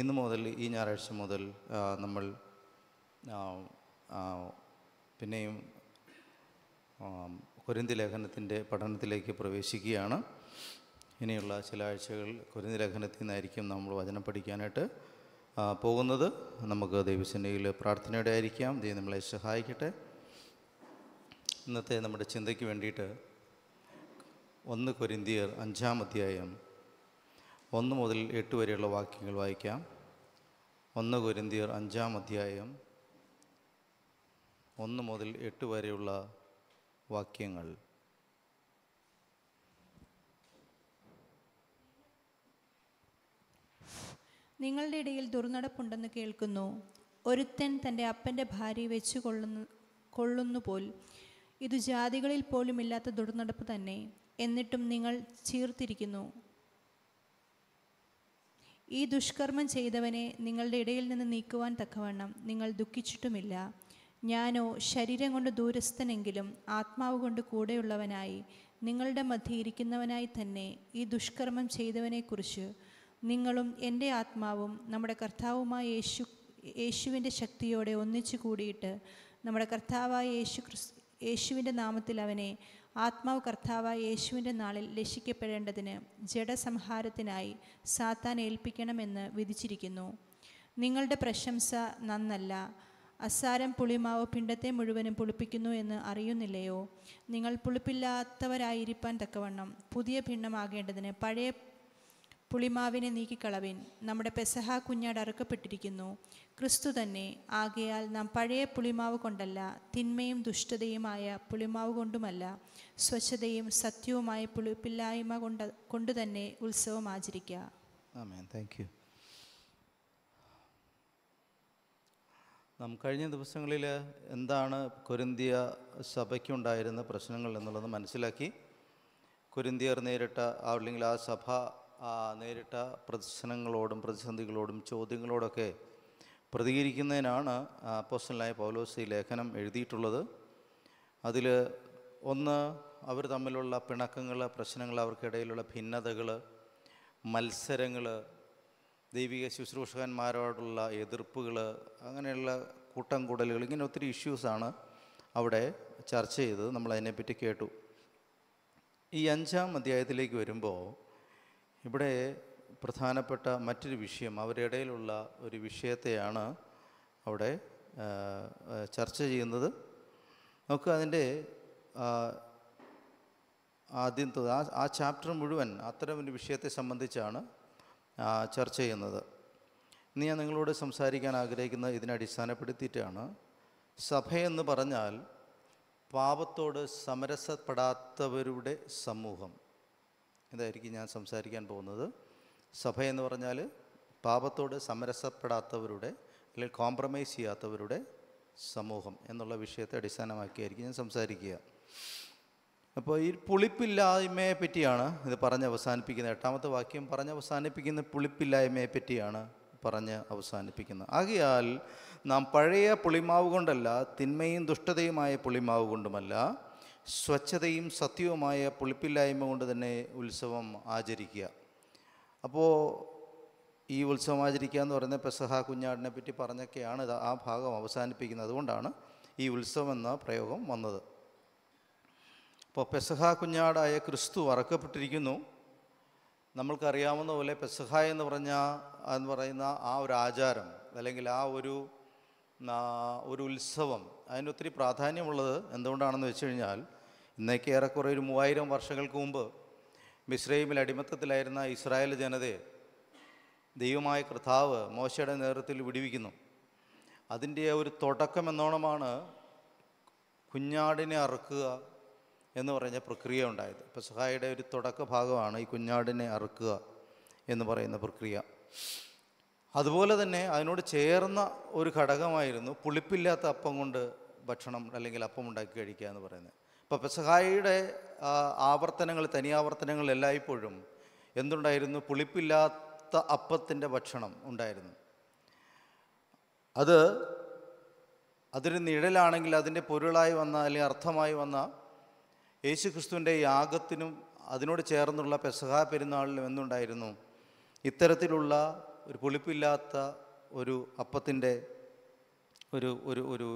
ഇന്ന് മുതൽ ഈ ഞായറാഴ്ച മുതൽ നമ്മൾ പിന്നെയും കുരുന്തി ലേഖനത്തിൻ്റെ പഠനത്തിലേക്ക് പ്രവേശിക്കുകയാണ് ഇനിയുള്ള ചില ആഴ്ചകൾ കുരുന്തി ലേഖനത്തിൽ നിന്നായിരിക്കും നമ്മൾ വചനം പഠിക്കാനായിട്ട് പോകുന്നത് നമുക്ക് ദൈവസേനയിൽ പ്രാർത്ഥനയുടെ ആയിരിക്കാം ദൈവം നമ്മളെ സഹായിക്കട്ടെ ഇന്നത്തെ നമ്മുടെ ചിന്തയ്ക്ക് വേണ്ടിയിട്ട് ഒന്ന് കൊരിന്തിയർ അഞ്ചാം അധ്യായം ഒന്ന് മുതൽ എട്ട് വരെയുള്ള വാക്യങ്ങൾ വായിക്കാം ഒന്ന് കുരിന്തിയർ അഞ്ചാം അധ്യായം ഒന്ന് മുതൽ എട്ട് വരെയുള്ള വാക്യങ്ങൾ നിങ്ങളുടെ ഇടയിൽ ദുർനടപ്പുണ്ടെന്ന് കേൾക്കുന്നു ഒരുത്തൻ തൻ്റെ അപ്പൻ്റെ ഭാര്യയെ വെച്ച് കൊള്ളുന്നു കൊള്ളുന്നു പോൽ ഇത് ജാതികളിൽ പോലും ഇല്ലാത്ത ദുർനടപ്പ് തന്നെ എന്നിട്ടും നിങ്ങൾ ചീർത്തിരിക്കുന്നു ഈ ദുഷ്കർമ്മം ചെയ്തവനെ നിങ്ങളുടെ ഇടയിൽ നിന്ന് നീക്കുവാൻ തക്കവണ്ണം നിങ്ങൾ ദുഃഖിച്ചിട്ടുമില്ല ഞാനോ ശരീരം കൊണ്ട് ദൂരസ്ഥനെങ്കിലും ആത്മാവ് കൊണ്ട് കൂടെയുള്ളവനായി നിങ്ങളുടെ മധ്യ ഇരിക്കുന്നവനായി തന്നെ ഈ ദുഷ്കർമ്മം ചെയ്തവനെക്കുറിച്ച് നിങ്ങളും എൻ്റെ ആത്മാവും നമ്മുടെ കർത്താവുമായ യേശു യേശുവിൻ്റെ ശക്തിയോടെ ഒന്നിച്ചു കൂടിയിട്ട് നമ്മുടെ കർത്താവായ യേശു ക്രിസ് യേശുവിൻ്റെ നാമത്തിൽ അവനെ ആത്മാവ് കർത്താവായ യേശുവിൻ്റെ നാളിൽ രക്ഷിക്കപ്പെടേണ്ടതിന് ജഡസംഹാരത്തിനായി സാത്താൻ ഏൽപ്പിക്കണമെന്ന് വിധിച്ചിരിക്കുന്നു നിങ്ങളുടെ പ്രശംസ നന്നല്ല അസാരം പുളിമാവ് പിണ്ടത്തെ മുഴുവനും പുളിപ്പിക്കുന്നു എന്ന് അറിയുന്നില്ലയോ നിങ്ങൾ പുളിപ്പില്ലാത്തവരായിരിക്കാൻ തക്കവണ്ണം പുതിയ ഭിണ്ണമാകേണ്ടതിന് പഴയ പുളിമാവിനെ നീക്കിക്കളവിൻ നമ്മുടെ പെസഹ കുഞ്ഞാട് അറുക്കപ്പെട്ടിരിക്കുന്നു ക്രിസ്തു തന്നെ ആകയാൽ നാം പഴയ പുളിമാവ് കൊണ്ടല്ല തിന്മയും ദുഷ്ടതയുമായ പുളിമാവ് കൊണ്ടുമല്ല സ്വച്ഛതയും സത്യവുമായ പുളിപ്പില്ലായ്മ കൊണ്ട് കൊണ്ടുതന്നെ ഉത്സവം ആചരിക്കുക നാം കഴിഞ്ഞ ദിവസങ്ങളിൽ എന്താണ് കൊരിന്തിയ സഭയ്ക്കുണ്ടായിരുന്ന പ്രശ്നങ്ങൾ എന്നുള്ളത് മനസ്സിലാക്കി കൊരിന്തിയർ നേരിട്ട അല്ലെങ്കിൽ ആ സഭ നേരിട്ട പ്രശ്നങ്ങളോടും പ്രതിസന്ധികളോടും ചോദ്യങ്ങളോടൊക്കെ പ്രതികരിക്കുന്നതിനാണ് പോസ്റ്റലായ പൗലോസ് ഈ ലേഖനം എഴുതിയിട്ടുള്ളത് അതിൽ ഒന്ന് അവർ തമ്മിലുള്ള പിണക്കങ്ങൾ പ്രശ്നങ്ങൾ അവർക്കിടയിലുള്ള ഭിന്നതകൾ മത്സരങ്ങൾ ദൈവിക ശുശ്രൂഷകന്മാരോടുള്ള എതിർപ്പുകൾ അങ്ങനെയുള്ള കൂട്ടം കൂടലുകൾ ഇങ്ങനെ ഒത്തിരി ഇഷ്യൂസാണ് അവിടെ ചർച്ച ചെയ്തത് നമ്മൾ അതിനെപ്പറ്റി കേട്ടു ഈ അഞ്ചാം അധ്യായത്തിലേക്ക് വരുമ്പോൾ ഇവിടെ പ്രധാനപ്പെട്ട മറ്റൊരു വിഷയം അവരിടയിലുള്ള ഒരു വിഷയത്തെയാണ് അവിടെ ചർച്ച ചെയ്യുന്നത് നമുക്ക് അതിൻ്റെ ആദ്യം ആ ആ ചാപ്റ്റർ മുഴുവൻ അത്തരം ഒരു വിഷയത്തെ സംബന്ധിച്ചാണ് ചർച്ച ചെയ്യുന്നത് ഇന്ന് ഞാൻ നിങ്ങളോട് സംസാരിക്കാൻ ആഗ്രഹിക്കുന്ന ഇതിനെ അടിസ്ഥാനപ്പെടുത്തിയിട്ടാണ് സഭയെന്ന് പറഞ്ഞാൽ പാപത്തോട് സമരസപ്പെടാത്തവരുടെ സമൂഹം ഇതായിരിക്കും ഞാൻ സംസാരിക്കാൻ പോകുന്നത് സഭ എന്ന് പറഞ്ഞാൽ പാപത്തോട് സമരസപ്പെടാത്തവരുടെ അല്ലെങ്കിൽ കോംപ്രമൈസ് ചെയ്യാത്തവരുടെ സമൂഹം എന്നുള്ള വിഷയത്തെ അടിസ്ഥാനമാക്കിയായിരിക്കും ഞാൻ സംസാരിക്കുക അപ്പോൾ ഈ പുളിപ്പില്ലായ്മയെ പറ്റിയാണ് ഇത് പറഞ്ഞ് അവസാനിപ്പിക്കുന്നത് എട്ടാമത്തെ വാക്യം പറഞ്ഞ് അവസാനിപ്പിക്കുന്ന പുളിപ്പില്ലായ്മയെ പറ്റിയാണ് പറഞ്ഞ് അവസാനിപ്പിക്കുന്നത് ആകയാൽ നാം പഴയ പുളിമാവ് കൊണ്ടല്ല തിന്മയും ദുഷ്ടതയുമായ പുളിമാവ് കൊണ്ടുമല്ല സ്വച്ഛതയും സത്യവുമായ പുളിപ്പില്ലായ്മ കൊണ്ട് തന്നെ ഉത്സവം ആചരിക്കുക അപ്പോൾ ഈ ഉത്സവം ആചരിക്കുക എന്ന് പറയുന്ന പെസഹ കുഞ്ഞാടിനെ പറ്റി പറഞ്ഞൊക്കെയാണ് ആ ഭാഗം അവസാനിപ്പിക്കുന്നത് അതുകൊണ്ടാണ് ഈ ഉത്സവം എന്ന പ്രയോഗം വന്നത് അപ്പോൾ പെസഹ കുഞ്ഞാടായ ക്രിസ്തു അറക്കപ്പെട്ടിരിക്കുന്നു നമ്മൾക്കറിയാവുന്ന പോലെ പെസഹ എന്ന് പറഞ്ഞ എന്ന് പറയുന്ന ആ ഒരു ആചാരം അല്ലെങ്കിൽ ആ ഒരു ഒരു ഉത്സവം അതിന് ഒത്തിരി പ്രാധാന്യമുള്ളത് എന്തുകൊണ്ടാണെന്ന് വെച്ച് കഴിഞ്ഞാൽ ഇന്നേക്ക് ഏറെക്കുറെ ഒരു മൂവായിരം വർഷങ്ങൾക്ക് മുമ്പ് മിശ്രൈമിൽ അടിമത്തത്തിലായിരുന്ന ഇസ്രായേൽ ജനതയെ ദൈവമായ കർത്താവ് മോശയുടെ നേതൃത്വത്തിൽ വിടിവിക്കുന്നു അതിൻ്റെ ഒരു തുടക്കം എന്നോണമാണ് കുഞ്ഞാടിനെ അറുക്കുക എന്ന് പറഞ്ഞ പ്രക്രിയ ഉണ്ടായത് പെസഹായുടെ ഒരു തുടക്ക ഭാഗമാണ് ഈ കുഞ്ഞാടിനെ അറുക്കുക എന്ന് പറയുന്ന പ്രക്രിയ അതുപോലെ തന്നെ അതിനോട് ചേർന്ന ഒരു ഘടകമായിരുന്നു പുളിപ്പില്ലാത്ത അപ്പം കൊണ്ട് ഭക്ഷണം അല്ലെങ്കിൽ അപ്പം ഉണ്ടാക്കി കഴിക്കുക എന്ന് പറയുന്നത് ഇപ്പോൾ പെസഹായിയുടെ ആവർത്തനങ്ങൾ ആവർത്തനങ്ങൾ എല്ലായ്പ്പോഴും എന്തുണ്ടായിരുന്നു പുളിപ്പില്ലാത്ത അപ്പത്തിൻ്റെ ഭക്ഷണം ഉണ്ടായിരുന്നു അത് അതൊരു നിഴലാണെങ്കിൽ അതിൻ്റെ പൊരുളായി വന്ന അല്ലെങ്കിൽ അർത്ഥമായി വന്ന യേശു ക്രിസ്തുവിൻ്റെ യാഗത്തിനും അതിനോട് ചേർന്നുള്ള പെസഹ പെരുന്നാളിലും എന്തുണ്ടായിരുന്നു ഇത്തരത്തിലുള്ള ഒരു പുളിപ്പില്ലാത്ത ഒരു അപ്പത്തിൻ്റെ ഒരു ഒരു ഒരു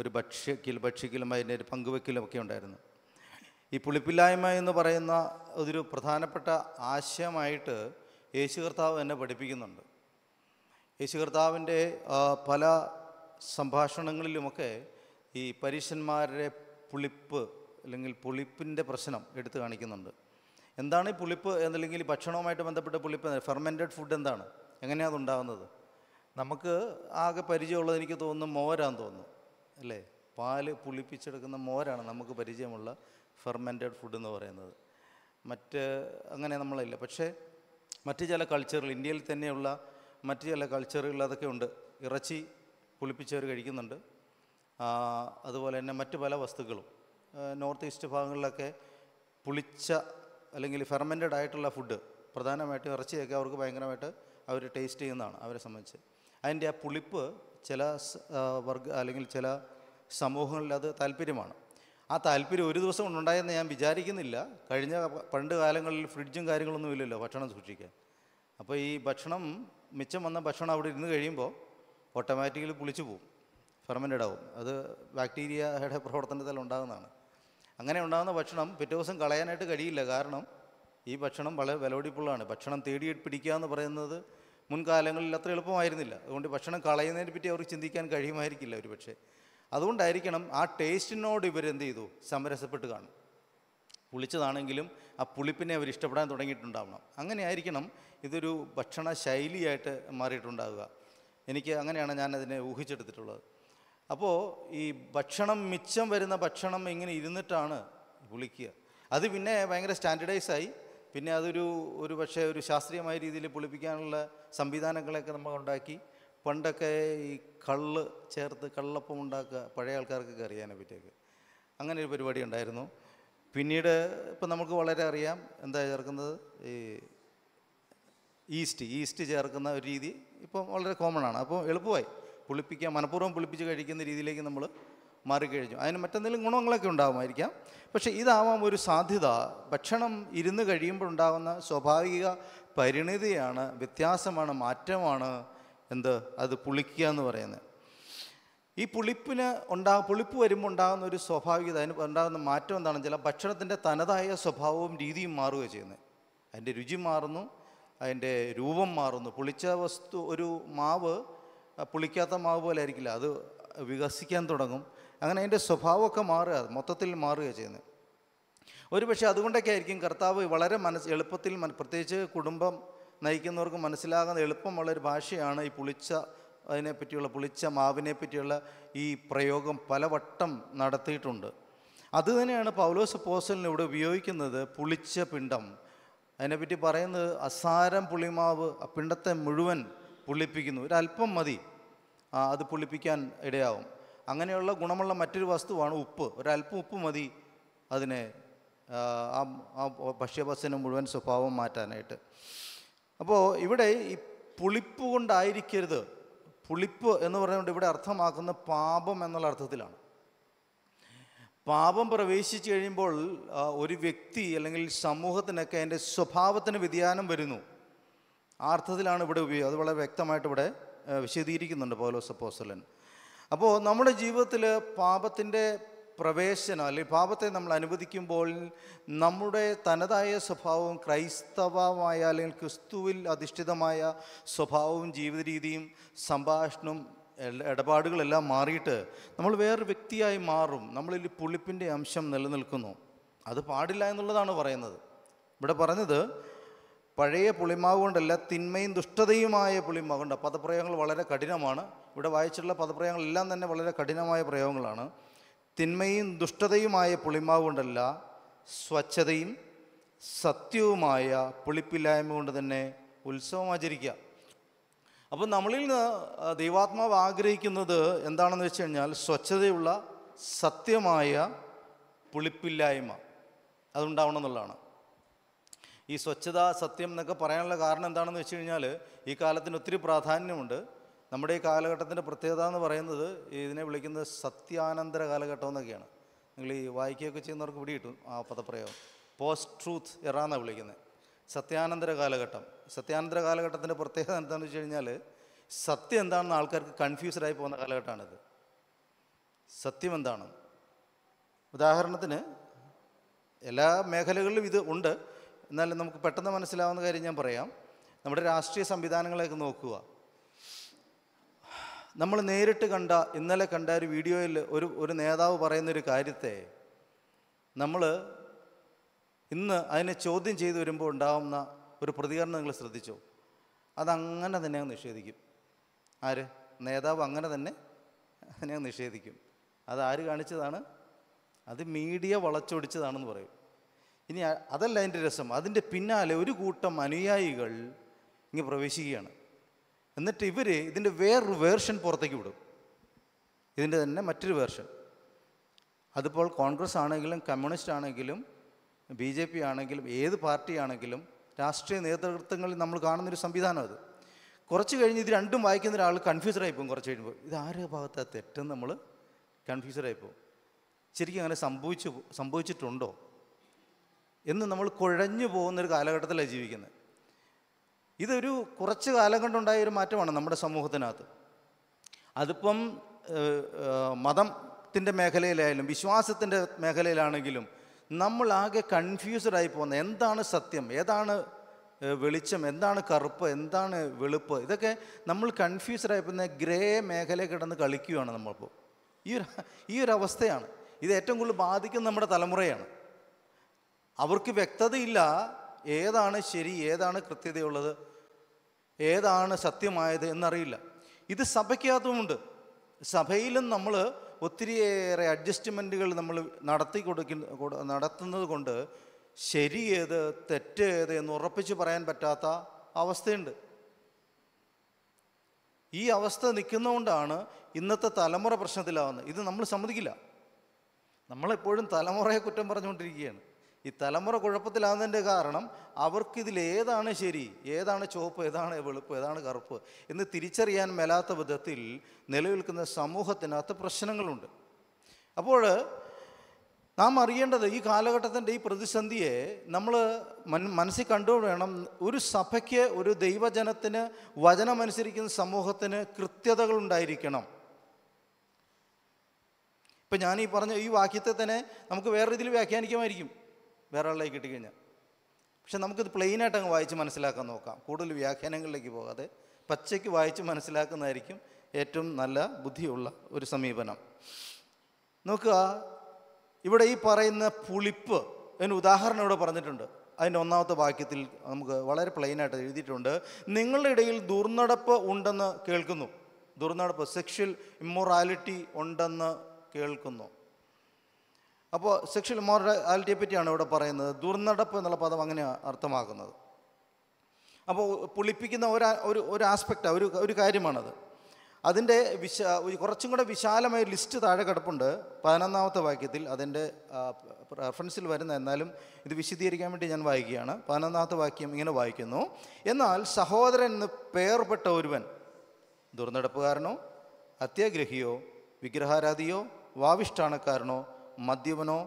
ഒരു ഭക്ഷ്യക്കിൽ ഭക്ഷ്യക്കിലും അതിൻ്റെ ഒരു പങ്കുവെക്കിലും ഒക്കെ ഉണ്ടായിരുന്നു ഈ പുളിപ്പില്ലായ്മ എന്ന് പറയുന്ന ഒരു പ്രധാനപ്പെട്ട ആശയമായിട്ട് യേശു കർത്താവ് എന്നെ പഠിപ്പിക്കുന്നുണ്ട് യേശു കർത്താവിൻ്റെ പല സംഭാഷണങ്ങളിലുമൊക്കെ ഈ പരീഷന്മാരുടെ പുളിപ്പ് അല്ലെങ്കിൽ പുളിപ്പിൻ്റെ പ്രശ്നം എടുത്തു കാണിക്കുന്നുണ്ട് എന്താണ് ഈ പുളിപ്പ് എന്നല്ലെങ്കിൽ ഭക്ഷണവുമായിട്ട് ബന്ധപ്പെട്ട പുളിപ്പ് ഫെർമെൻറ്റഡ് ഫുഡ് എന്താണ് എങ്ങനെയാണ് അതുണ്ടാകുന്നത് നമുക്ക് ആകെ പരിചയമുള്ളത് എനിക്ക് തോന്നുന്നു മോരാന്ന് തോന്നുന്നു അല്ലേ പാല് പുളിപ്പിച്ചെടുക്കുന്ന മോരാണ് നമുക്ക് പരിചയമുള്ള ഫെർമെൻറ്റഡ് ഫുഡ് എന്ന് പറയുന്നത് മറ്റ് അങ്ങനെ നമ്മളില്ല പക്ഷേ മറ്റ് ചില കൾച്ചറുകൾ ഇന്ത്യയിൽ തന്നെയുള്ള മറ്റ് ചില കൾച്ചറുകൾ അതൊക്കെ ഉണ്ട് ഇറച്ചി പുളിപ്പിച്ചവർ കഴിക്കുന്നുണ്ട് അതുപോലെ തന്നെ മറ്റ് പല വസ്തുക്കളും നോർത്ത് ഈസ്റ്റ് ഭാഗങ്ങളിലൊക്കെ പുളിച്ച അല്ലെങ്കിൽ ഫെർമെൻറ്റഡ് ആയിട്ടുള്ള ഫുഡ് പ്രധാനമായിട്ടും ഇറച്ചിയൊക്കെ അവർക്ക് ഭയങ്കരമായിട്ട് അവർ ടേസ്റ്റ് ചെയ്യുന്നതാണ് അവരെ സംബന്ധിച്ച് അതിൻ്റെ ആ പുളിപ്പ് ചില വർഗ അല്ലെങ്കിൽ ചില സമൂഹങ്ങളിൽ അത് താല്പര്യമാണ് ആ താല്പര്യം ഒരു ദിവസം ഉണ്ടായെന്ന് ഞാൻ വിചാരിക്കുന്നില്ല കഴിഞ്ഞ പണ്ട് കാലങ്ങളിൽ ഫ്രിഡ്ജും കാര്യങ്ങളൊന്നും ഇല്ലല്ലോ ഭക്ഷണം സൂക്ഷിക്കാൻ അപ്പോൾ ഈ ഭക്ഷണം മിച്ചം വന്ന ഭക്ഷണം അവിടെ ഇരുന്ന് കഴിയുമ്പോൾ ഓട്ടോമാറ്റിക്കലി പുളിച്ചു പോകും ഫെർമെൻറ്റഡ് ആവും അത് ബാക്ടീരിയയുടെ പ്രവർത്തനത്തിൽ ഉണ്ടാകുന്നതാണ് അങ്ങനെ ഉണ്ടാകുന്ന ഭക്ഷണം പിറ്റേ ദിവസം കളയാനായിട്ട് കഴിയില്ല കാരണം ഈ ഭക്ഷണം വളരെ വിലപിടിപ്പുള്ളതാണ് ഭക്ഷണം തേടി പിടിക്കുക എന്ന് പറയുന്നത് മുൻകാലങ്ങളിൽ അത്ര എളുപ്പമായിരുന്നില്ല അതുകൊണ്ട് ഭക്ഷണം കളയുന്നതിനെ പറ്റി അവർക്ക് ചിന്തിക്കാൻ കഴിയുമായിരിക്കില്ല ഒരു പക്ഷേ അതുകൊണ്ടായിരിക്കണം ആ ടേസ്റ്റിനോട് ഇവരെന്ത് ചെയ്തു സമരസപ്പെട്ട് കാണും പുളിച്ചതാണെങ്കിലും ആ പുളിപ്പിനെ അവർ ഇഷ്ടപ്പെടാൻ തുടങ്ങിയിട്ടുണ്ടാവണം അങ്ങനെ ആയിരിക്കണം ഇതൊരു ഭക്ഷണ ശൈലിയായിട്ട് മാറിയിട്ടുണ്ടാകുക എനിക്ക് അങ്ങനെയാണ് ഞാൻ അതിനെ ഊഹിച്ചെടുത്തിട്ടുള്ളത് അപ്പോൾ ഈ ഭക്ഷണം മിച്ചം വരുന്ന ഭക്ഷണം ഇങ്ങനെ ഇരുന്നിട്ടാണ് പുളിക്കുക അത് പിന്നെ ഭയങ്കര സ്റ്റാൻഡേർഡൈസായി പിന്നെ അതൊരു ഒരു പക്ഷേ ഒരു ശാസ്ത്രീയമായ രീതിയിൽ പൊളിപ്പിക്കാനുള്ള സംവിധാനങ്ങളെയൊക്കെ നമ്മൾ ഉണ്ടാക്കി പണ്ടൊക്കെ ഈ കള്ള് ചേർത്ത് കള്ളപ്പം ഉണ്ടാക്കുക പഴയ ആൾക്കാർക്കൊക്കെ അറിയാനെ പറ്റിയൊക്കെ അങ്ങനെ ഒരു പരിപാടി ഉണ്ടായിരുന്നു പിന്നീട് ഇപ്പം നമുക്ക് വളരെ അറിയാം എന്താ ചേർക്കുന്നത് ഈ ഈസ്റ്റ് ഈസ്റ്റ് ചേർക്കുന്ന ഒരു രീതി ഇപ്പം വളരെ കോമൺ ആണ് അപ്പോൾ എളുപ്പമായി പുളിപ്പിക്കാൻ മനഃപൂർവ്വം പുളിപ്പിച്ച് കഴിക്കുന്ന രീതിയിലേക്ക് നമ്മൾ മാറിക്കഴിഞ്ഞു അതിന് മറ്റെന്തെങ്കിലും ഗുണങ്ങളൊക്കെ ഉണ്ടാകുമായിരിക്കാം പക്ഷേ ഇതാവാം ഒരു സാധ്യത ഭക്ഷണം ഇരുന്ന് കഴിയുമ്പോൾ ഉണ്ടാകുന്ന സ്വാഭാവിക പരിണിതിയാണ് വ്യത്യാസമാണ് മാറ്റമാണ് എന്ത് അത് പുളിക്കുക എന്ന് പറയുന്നത് ഈ പുളിപ്പിന് ഉണ്ടാ പുളിപ്പ് വരുമ്പോൾ ഉണ്ടാകുന്ന ഒരു സ്വാഭാവികത അതിന് ഉണ്ടാകുന്ന മാറ്റം എന്താണെന്ന് വെച്ചാൽ ഭക്ഷണത്തിൻ്റെ തനതായ സ്വഭാവവും രീതിയും മാറുകയാണ് ചെയ്യുന്നത് അതിൻ്റെ രുചി മാറുന്നു അതിൻ്റെ രൂപം മാറുന്നു പുളിച്ച വസ്തു ഒരു മാവ് പുളിക്കാത്ത മാവ് പോലെ ആയിരിക്കില്ല അത് വികസിക്കാൻ തുടങ്ങും അങ്ങനെ അതിൻ്റെ സ്വഭാവമൊക്കെ മാറുക മൊത്തത്തിൽ മാറുക ചെയ്യുന്നത് പക്ഷേ അതുകൊണ്ടൊക്കെ ആയിരിക്കും കർത്താവ് വളരെ മനസ്സ് എളുപ്പത്തിൽ പ്രത്യേകിച്ച് കുടുംബം നയിക്കുന്നവർക്ക് മനസ്സിലാകുന്ന എളുപ്പമുള്ള ഒരു ഭാഷയാണ് ഈ പുളിച്ച അതിനെ പറ്റിയുള്ള പുളിച്ച മാവിനെ പറ്റിയുള്ള ഈ പ്രയോഗം പലവട്ടം നടത്തിയിട്ടുണ്ട് അത് തന്നെയാണ് പൗലോസ് പോസലിന് ഇവിടെ ഉപയോഗിക്കുന്നത് പുളിച്ച പിണ്ടം അതിനെപ്പറ്റി പറയുന്നത് അസാരം പുളിമാവ് ആ പിണ്ടത്തെ മുഴുവൻ പുളിപ്പിക്കുന്നു ഒരല്പം മതി അത് പുളിപ്പിക്കാൻ ഇടയാവും അങ്ങനെയുള്ള ഗുണമുള്ള മറ്റൊരു വസ്തുവാണ് ഉപ്പ് ഒരല്പം ഉപ്പ് മതി അതിനെ ആ ആ മുഴുവൻ സ്വഭാവം മാറ്റാനായിട്ട് അപ്പോൾ ഇവിടെ ഈ പുളിപ്പ് കൊണ്ടായിരിക്കരുത് പുളിപ്പ് എന്ന് പറഞ്ഞുകൊണ്ട് ഇവിടെ അർത്ഥമാക്കുന്ന പാപം എന്നുള്ള അർത്ഥത്തിലാണ് പാപം പ്രവേശിച്ചു കഴിയുമ്പോൾ ഒരു വ്യക്തി അല്ലെങ്കിൽ സമൂഹത്തിനൊക്കെ അതിൻ്റെ സ്വഭാവത്തിന് വ്യതിയാനം വരുന്നു ആ അർത്ഥത്തിലാണ് ഇവിടെ ഉപയോഗം അത് വളരെ വ്യക്തമായിട്ട് ഇവിടെ വിശദീകരിക്കുന്നുണ്ട് പൗലോസ് അപ്പോസ്റ്റലൻ അപ്പോൾ നമ്മുടെ ജീവിതത്തിൽ പാപത്തിൻ്റെ പ്രവേശനം അല്ലെങ്കിൽ പാപത്തെ നമ്മൾ അനുവദിക്കുമ്പോൾ നമ്മുടെ തനതായ സ്വഭാവവും ക്രൈസ്തവമായ അല്ലെങ്കിൽ ക്രിസ്തുവിൽ അധിഷ്ഠിതമായ സ്വഭാവവും ജീവിത രീതിയും സംഭാഷണവും ഇടപാടുകളെല്ലാം മാറിയിട്ട് നമ്മൾ വേറൊരു വ്യക്തിയായി മാറും നമ്മളിൽ പുളിപ്പിൻ്റെ അംശം നിലനിൽക്കുന്നു അത് പാടില്ല എന്നുള്ളതാണ് പറയുന്നത് ഇവിടെ പറഞ്ഞത് പഴയ പുളിമാവ് കൊണ്ടല്ല തിന്മയും ദുഷ്ടതയുമായ പുളിമാവ് കൊണ്ട് പദപ്രയോഗങ്ങൾ വളരെ കഠിനമാണ് ഇവിടെ വായിച്ചിട്ടുള്ള പദപ്രയോഗങ്ങളെല്ലാം തന്നെ വളരെ കഠിനമായ പ്രയോഗങ്ങളാണ് തിന്മയും ദുഷ്ടതയുമായ പുളിമാവ് കൊണ്ടല്ല സ്വച്ഛതയും സത്യവുമായ പുളിപ്പില്ലായ്മ കൊണ്ട് തന്നെ ഉത്സവം ആചരിക്കുക അപ്പോൾ നമ്മളിൽ നിന്ന് ദൈവാത്മാവ് ആഗ്രഹിക്കുന്നത് എന്താണെന്ന് വെച്ച് കഴിഞ്ഞാൽ സ്വച്ഛതയുള്ള സത്യമായ പുളിപ്പില്ലായ്മ അതുണ്ടാവണം എന്നുള്ളതാണ് ഈ സ്വച്ഛത സത്യം എന്നൊക്കെ പറയാനുള്ള കാരണം എന്താണെന്ന് വെച്ച് കഴിഞ്ഞാൽ ഈ കാലത്തിന് ഒത്തിരി പ്രാധാന്യമുണ്ട് നമ്മുടെ ഈ കാലഘട്ടത്തിൻ്റെ പ്രത്യേകത എന്ന് പറയുന്നത് ഇതിനെ വിളിക്കുന്നത് സത്യാനന്തര കാലഘട്ടം എന്നൊക്കെയാണ് നിങ്ങൾ ഈ വായിക്കുകയൊക്കെ ചെയ്യുന്നവർക്ക് പിടികിട്ടും ആ പദപ്രയോഗം പോസ്റ്റ് ട്രൂത്ത് എറാന്നാണ് വിളിക്കുന്നത് സത്യാനന്തര കാലഘട്ടം സത്യാനന്തര കാലഘട്ടത്തിൻ്റെ പ്രത്യേകത എന്താണെന്ന് വെച്ച് കഴിഞ്ഞാൽ സത്യം എന്താണെന്ന് ആൾക്കാർക്ക് കൺഫ്യൂസ്ഡായി പോകുന്ന കാലഘട്ടമാണിത് സത്യം എന്താണ് ഉദാഹരണത്തിന് എല്ലാ മേഖലകളിലും ഇത് ഉണ്ട് എന്നാലും നമുക്ക് പെട്ടെന്ന് മനസ്സിലാവുന്ന കാര്യം ഞാൻ പറയാം നമ്മുടെ രാഷ്ട്രീയ സംവിധാനങ്ങളെയൊക്കെ നോക്കുക നമ്മൾ നേരിട്ട് കണ്ട ഇന്നലെ കണ്ട ഒരു വീഡിയോയിൽ ഒരു ഒരു നേതാവ് പറയുന്നൊരു കാര്യത്തെ നമ്മൾ ഇന്ന് അതിനെ ചോദ്യം ചെയ്ത് വരുമ്പോൾ ഉണ്ടാവുന്ന ഒരു പ്രതികരണം നിങ്ങൾ ശ്രദ്ധിച്ചോ അതങ്ങനെ തന്നെ അങ്ങ് നിഷേധിക്കും ആര് നേതാവ് അങ്ങനെ തന്നെ അതിനെ നിഷേധിക്കും അത് ആര് കാണിച്ചതാണ് അത് മീഡിയ വളച്ചൊടിച്ചതാണെന്ന് പറയും ഇനി അതല്ല അതിൻ്റെ രസം അതിൻ്റെ പിന്നാലെ ഒരു കൂട്ടം അനുയായികൾ ഇങ്ങ് പ്രവേശിക്കുകയാണ് എന്നിട്ട് ഇവർ ഇതിൻ്റെ വേറൊരു വേർഷൻ പുറത്തേക്ക് വിടും ഇതിൻ്റെ തന്നെ മറ്റൊരു വേർഷൻ അതിപ്പോൾ കോൺഗ്രസ് ആണെങ്കിലും കമ്മ്യൂണിസ്റ്റ് ആണെങ്കിലും ബി ജെ പി ആണെങ്കിലും ഏത് പാർട്ടി ആണെങ്കിലും രാഷ്ട്രീയ നേതൃത്വങ്ങളിൽ നമ്മൾ കാണുന്നൊരു സംവിധാനം അത് കുറച്ച് കഴിഞ്ഞ് ഇത് രണ്ടും വായിക്കുന്ന ഒരാൾ കൺഫ്യൂസറായി പോകും കുറച്ച് കഴിയുമ്പോൾ ഇത് ആരുടെ ഭാഗത്താണ് തെറ്റെന്ന് നമ്മൾ കൺഫ്യൂസറായി പോകും ശരിക്കും അങ്ങനെ സംഭവിച്ചു സംഭവിച്ചിട്ടുണ്ടോ എന്ന് നമ്മൾ കുഴഞ്ഞു പോകുന്നൊരു കാലഘട്ടത്തിലാണ് ജീവിക്കുന്നത് ഇതൊരു കുറച്ച് കാലം കൊണ്ടുണ്ടായ ഒരു മാറ്റമാണ് നമ്മുടെ സമൂഹത്തിനകത്ത് അതിപ്പം മതത്തിൻ്റെ മേഖലയിലായാലും വിശ്വാസത്തിൻ്റെ മേഖലയിലാണെങ്കിലും നമ്മളാകെ കൺഫ്യൂസ്ഡായി പോകുന്ന എന്താണ് സത്യം ഏതാണ് വെളിച്ചം എന്താണ് കറുപ്പ് എന്താണ് വെളുപ്പ് ഇതൊക്കെ നമ്മൾ കൺഫ്യൂസ്ഡായി പോകുന്ന ഗ്രേ മേഖല കിടന്ന് കളിക്കുകയാണ് നമ്മളിപ്പോൾ ഈ ഒരു ഈ ഒരു അവസ്ഥയാണ് ഇത് ഏറ്റവും കൂടുതൽ ബാധിക്കുന്ന നമ്മുടെ തലമുറയാണ് അവർക്ക് വ്യക്തതയില്ല ഏതാണ് ശരി ഏതാണ് കൃത്യതയുള്ളത് ഏതാണ് സത്യമായത് എന്നറിയില്ല ഇത് സഭയ്ക്കകത്തുമുണ്ട് സഭയിലും നമ്മൾ ഒത്തിരിയേറെ അഡ്ജസ്റ്റ്മെൻറ്റുകൾ നമ്മൾ നടത്തി കൊടുക്കുന്ന നടത്തുന്നത് കൊണ്ട് ശരി ഏത് തെറ്റ് ഏത് എന്ന് ഉറപ്പിച്ച് പറയാൻ പറ്റാത്ത അവസ്ഥയുണ്ട് ഈ അവസ്ഥ നിൽക്കുന്നതുകൊണ്ടാണ് ഇന്നത്തെ തലമുറ പ്രശ്നത്തിലാവുന്നത് ഇത് നമ്മൾ സമ്മതിക്കില്ല നമ്മളെപ്പോഴും തലമുറയെ കുറ്റം പറഞ്ഞുകൊണ്ടിരിക്കുകയാണ് ഈ തലമുറ കുഴപ്പത്തിലാകുന്നതിൻ്റെ കാരണം അവർക്കിതിൽ ഏതാണ് ശരി ഏതാണ് ചുവപ്പ് ഏതാണ് വെളുപ്പ് ഏതാണ് കറുപ്പ് എന്ന് തിരിച്ചറിയാൻ മേലാത്ത വിധത്തിൽ നിലനിൽക്കുന്ന സമൂഹത്തിനകത്ത് പ്രശ്നങ്ങളുണ്ട് അപ്പോൾ നാം അറിയേണ്ടത് ഈ കാലഘട്ടത്തിൻ്റെ ഈ പ്രതിസന്ധിയെ നമ്മൾ മൻ മനസ്സിൽ കണ്ടുകൊണ്ട് വേണം ഒരു സഭയ്ക്ക് ഒരു ദൈവജനത്തിന് വചനമനുസരിക്കുന്ന സമൂഹത്തിന് കൃത്യതകൾ ഉണ്ടായിരിക്കണം ഇപ്പം ഞാനീ പറഞ്ഞ ഈ വാക്യത്തെ തന്നെ നമുക്ക് വേറെ രീതിയിൽ വ്യാഖ്യാനിക്കുമായിരിക്കും വേറെ ആളിലേക്ക് കിട്ടിക്കഴിഞ്ഞാൽ പക്ഷെ നമുക്കിത് പ്ലെയിനായിട്ട് അങ്ങ് വായിച്ച് മനസ്സിലാക്കാൻ നോക്കാം കൂടുതൽ വ്യാഖ്യാനങ്ങളിലേക്ക് പോകാതെ പച്ചയ്ക്ക് വായിച്ച് മനസ്സിലാക്കുന്നതായിരിക്കും ഏറ്റവും നല്ല ബുദ്ധിയുള്ള ഒരു സമീപനം നോക്കുക ഇവിടെ ഈ പറയുന്ന പുളിപ്പ് അതിന് ഉദാഹരണം ഇവിടെ പറഞ്ഞിട്ടുണ്ട് അതിൻ്റെ ഒന്നാമത്തെ വാക്യത്തിൽ നമുക്ക് വളരെ പ്ലെയിനായിട്ട് എഴുതിയിട്ടുണ്ട് നിങ്ങളുടെ ഇടയിൽ ദുർനടപ്പ് ഉണ്ടെന്ന് കേൾക്കുന്നു ദുർനടപ്പ് സെക്ഷൽ ഇമ്മൊറാലിറ്റി ഉണ്ടെന്ന് കേൾക്കുന്നു അപ്പോൾ സെക്ഷൽ മോറാലിറ്റിയെ പറ്റിയാണ് ഇവിടെ പറയുന്നത് ദുർനടപ്പ് എന്നുള്ള പദം അങ്ങനെയാണ് അർത്ഥമാക്കുന്നത് അപ്പോൾ പുളിപ്പിക്കുന്ന ഒരു ഒരു ഒരു ആസ്പെക്റ്റാണ് ഒരു ഒരു കാര്യമാണത് അതിൻ്റെ വിശ കുറച്ചും കൂടെ വിശാലമായ ലിസ്റ്റ് താഴെ കിടപ്പുണ്ട് പതിനൊന്നാമത്തെ വാക്യത്തിൽ അതിൻ്റെ റെഫറൻസിൽ വരുന്ന എന്നാലും ഇത് വിശദീകരിക്കാൻ വേണ്ടി ഞാൻ വായിക്കുകയാണ് പതിനൊന്നാമത്തെ വാക്യം ഇങ്ങനെ വായിക്കുന്നു എന്നാൽ സഹോദരൻ എന്ന് പേർപ്പെട്ട ഒരുവൻ ദുർനടപ്പുകാരനോ അത്യാഗ്രഹിയോ വിഗ്രഹാരാധിയോ വാവിഷ്ഠാണക്കാരനോ മദ്യപനോ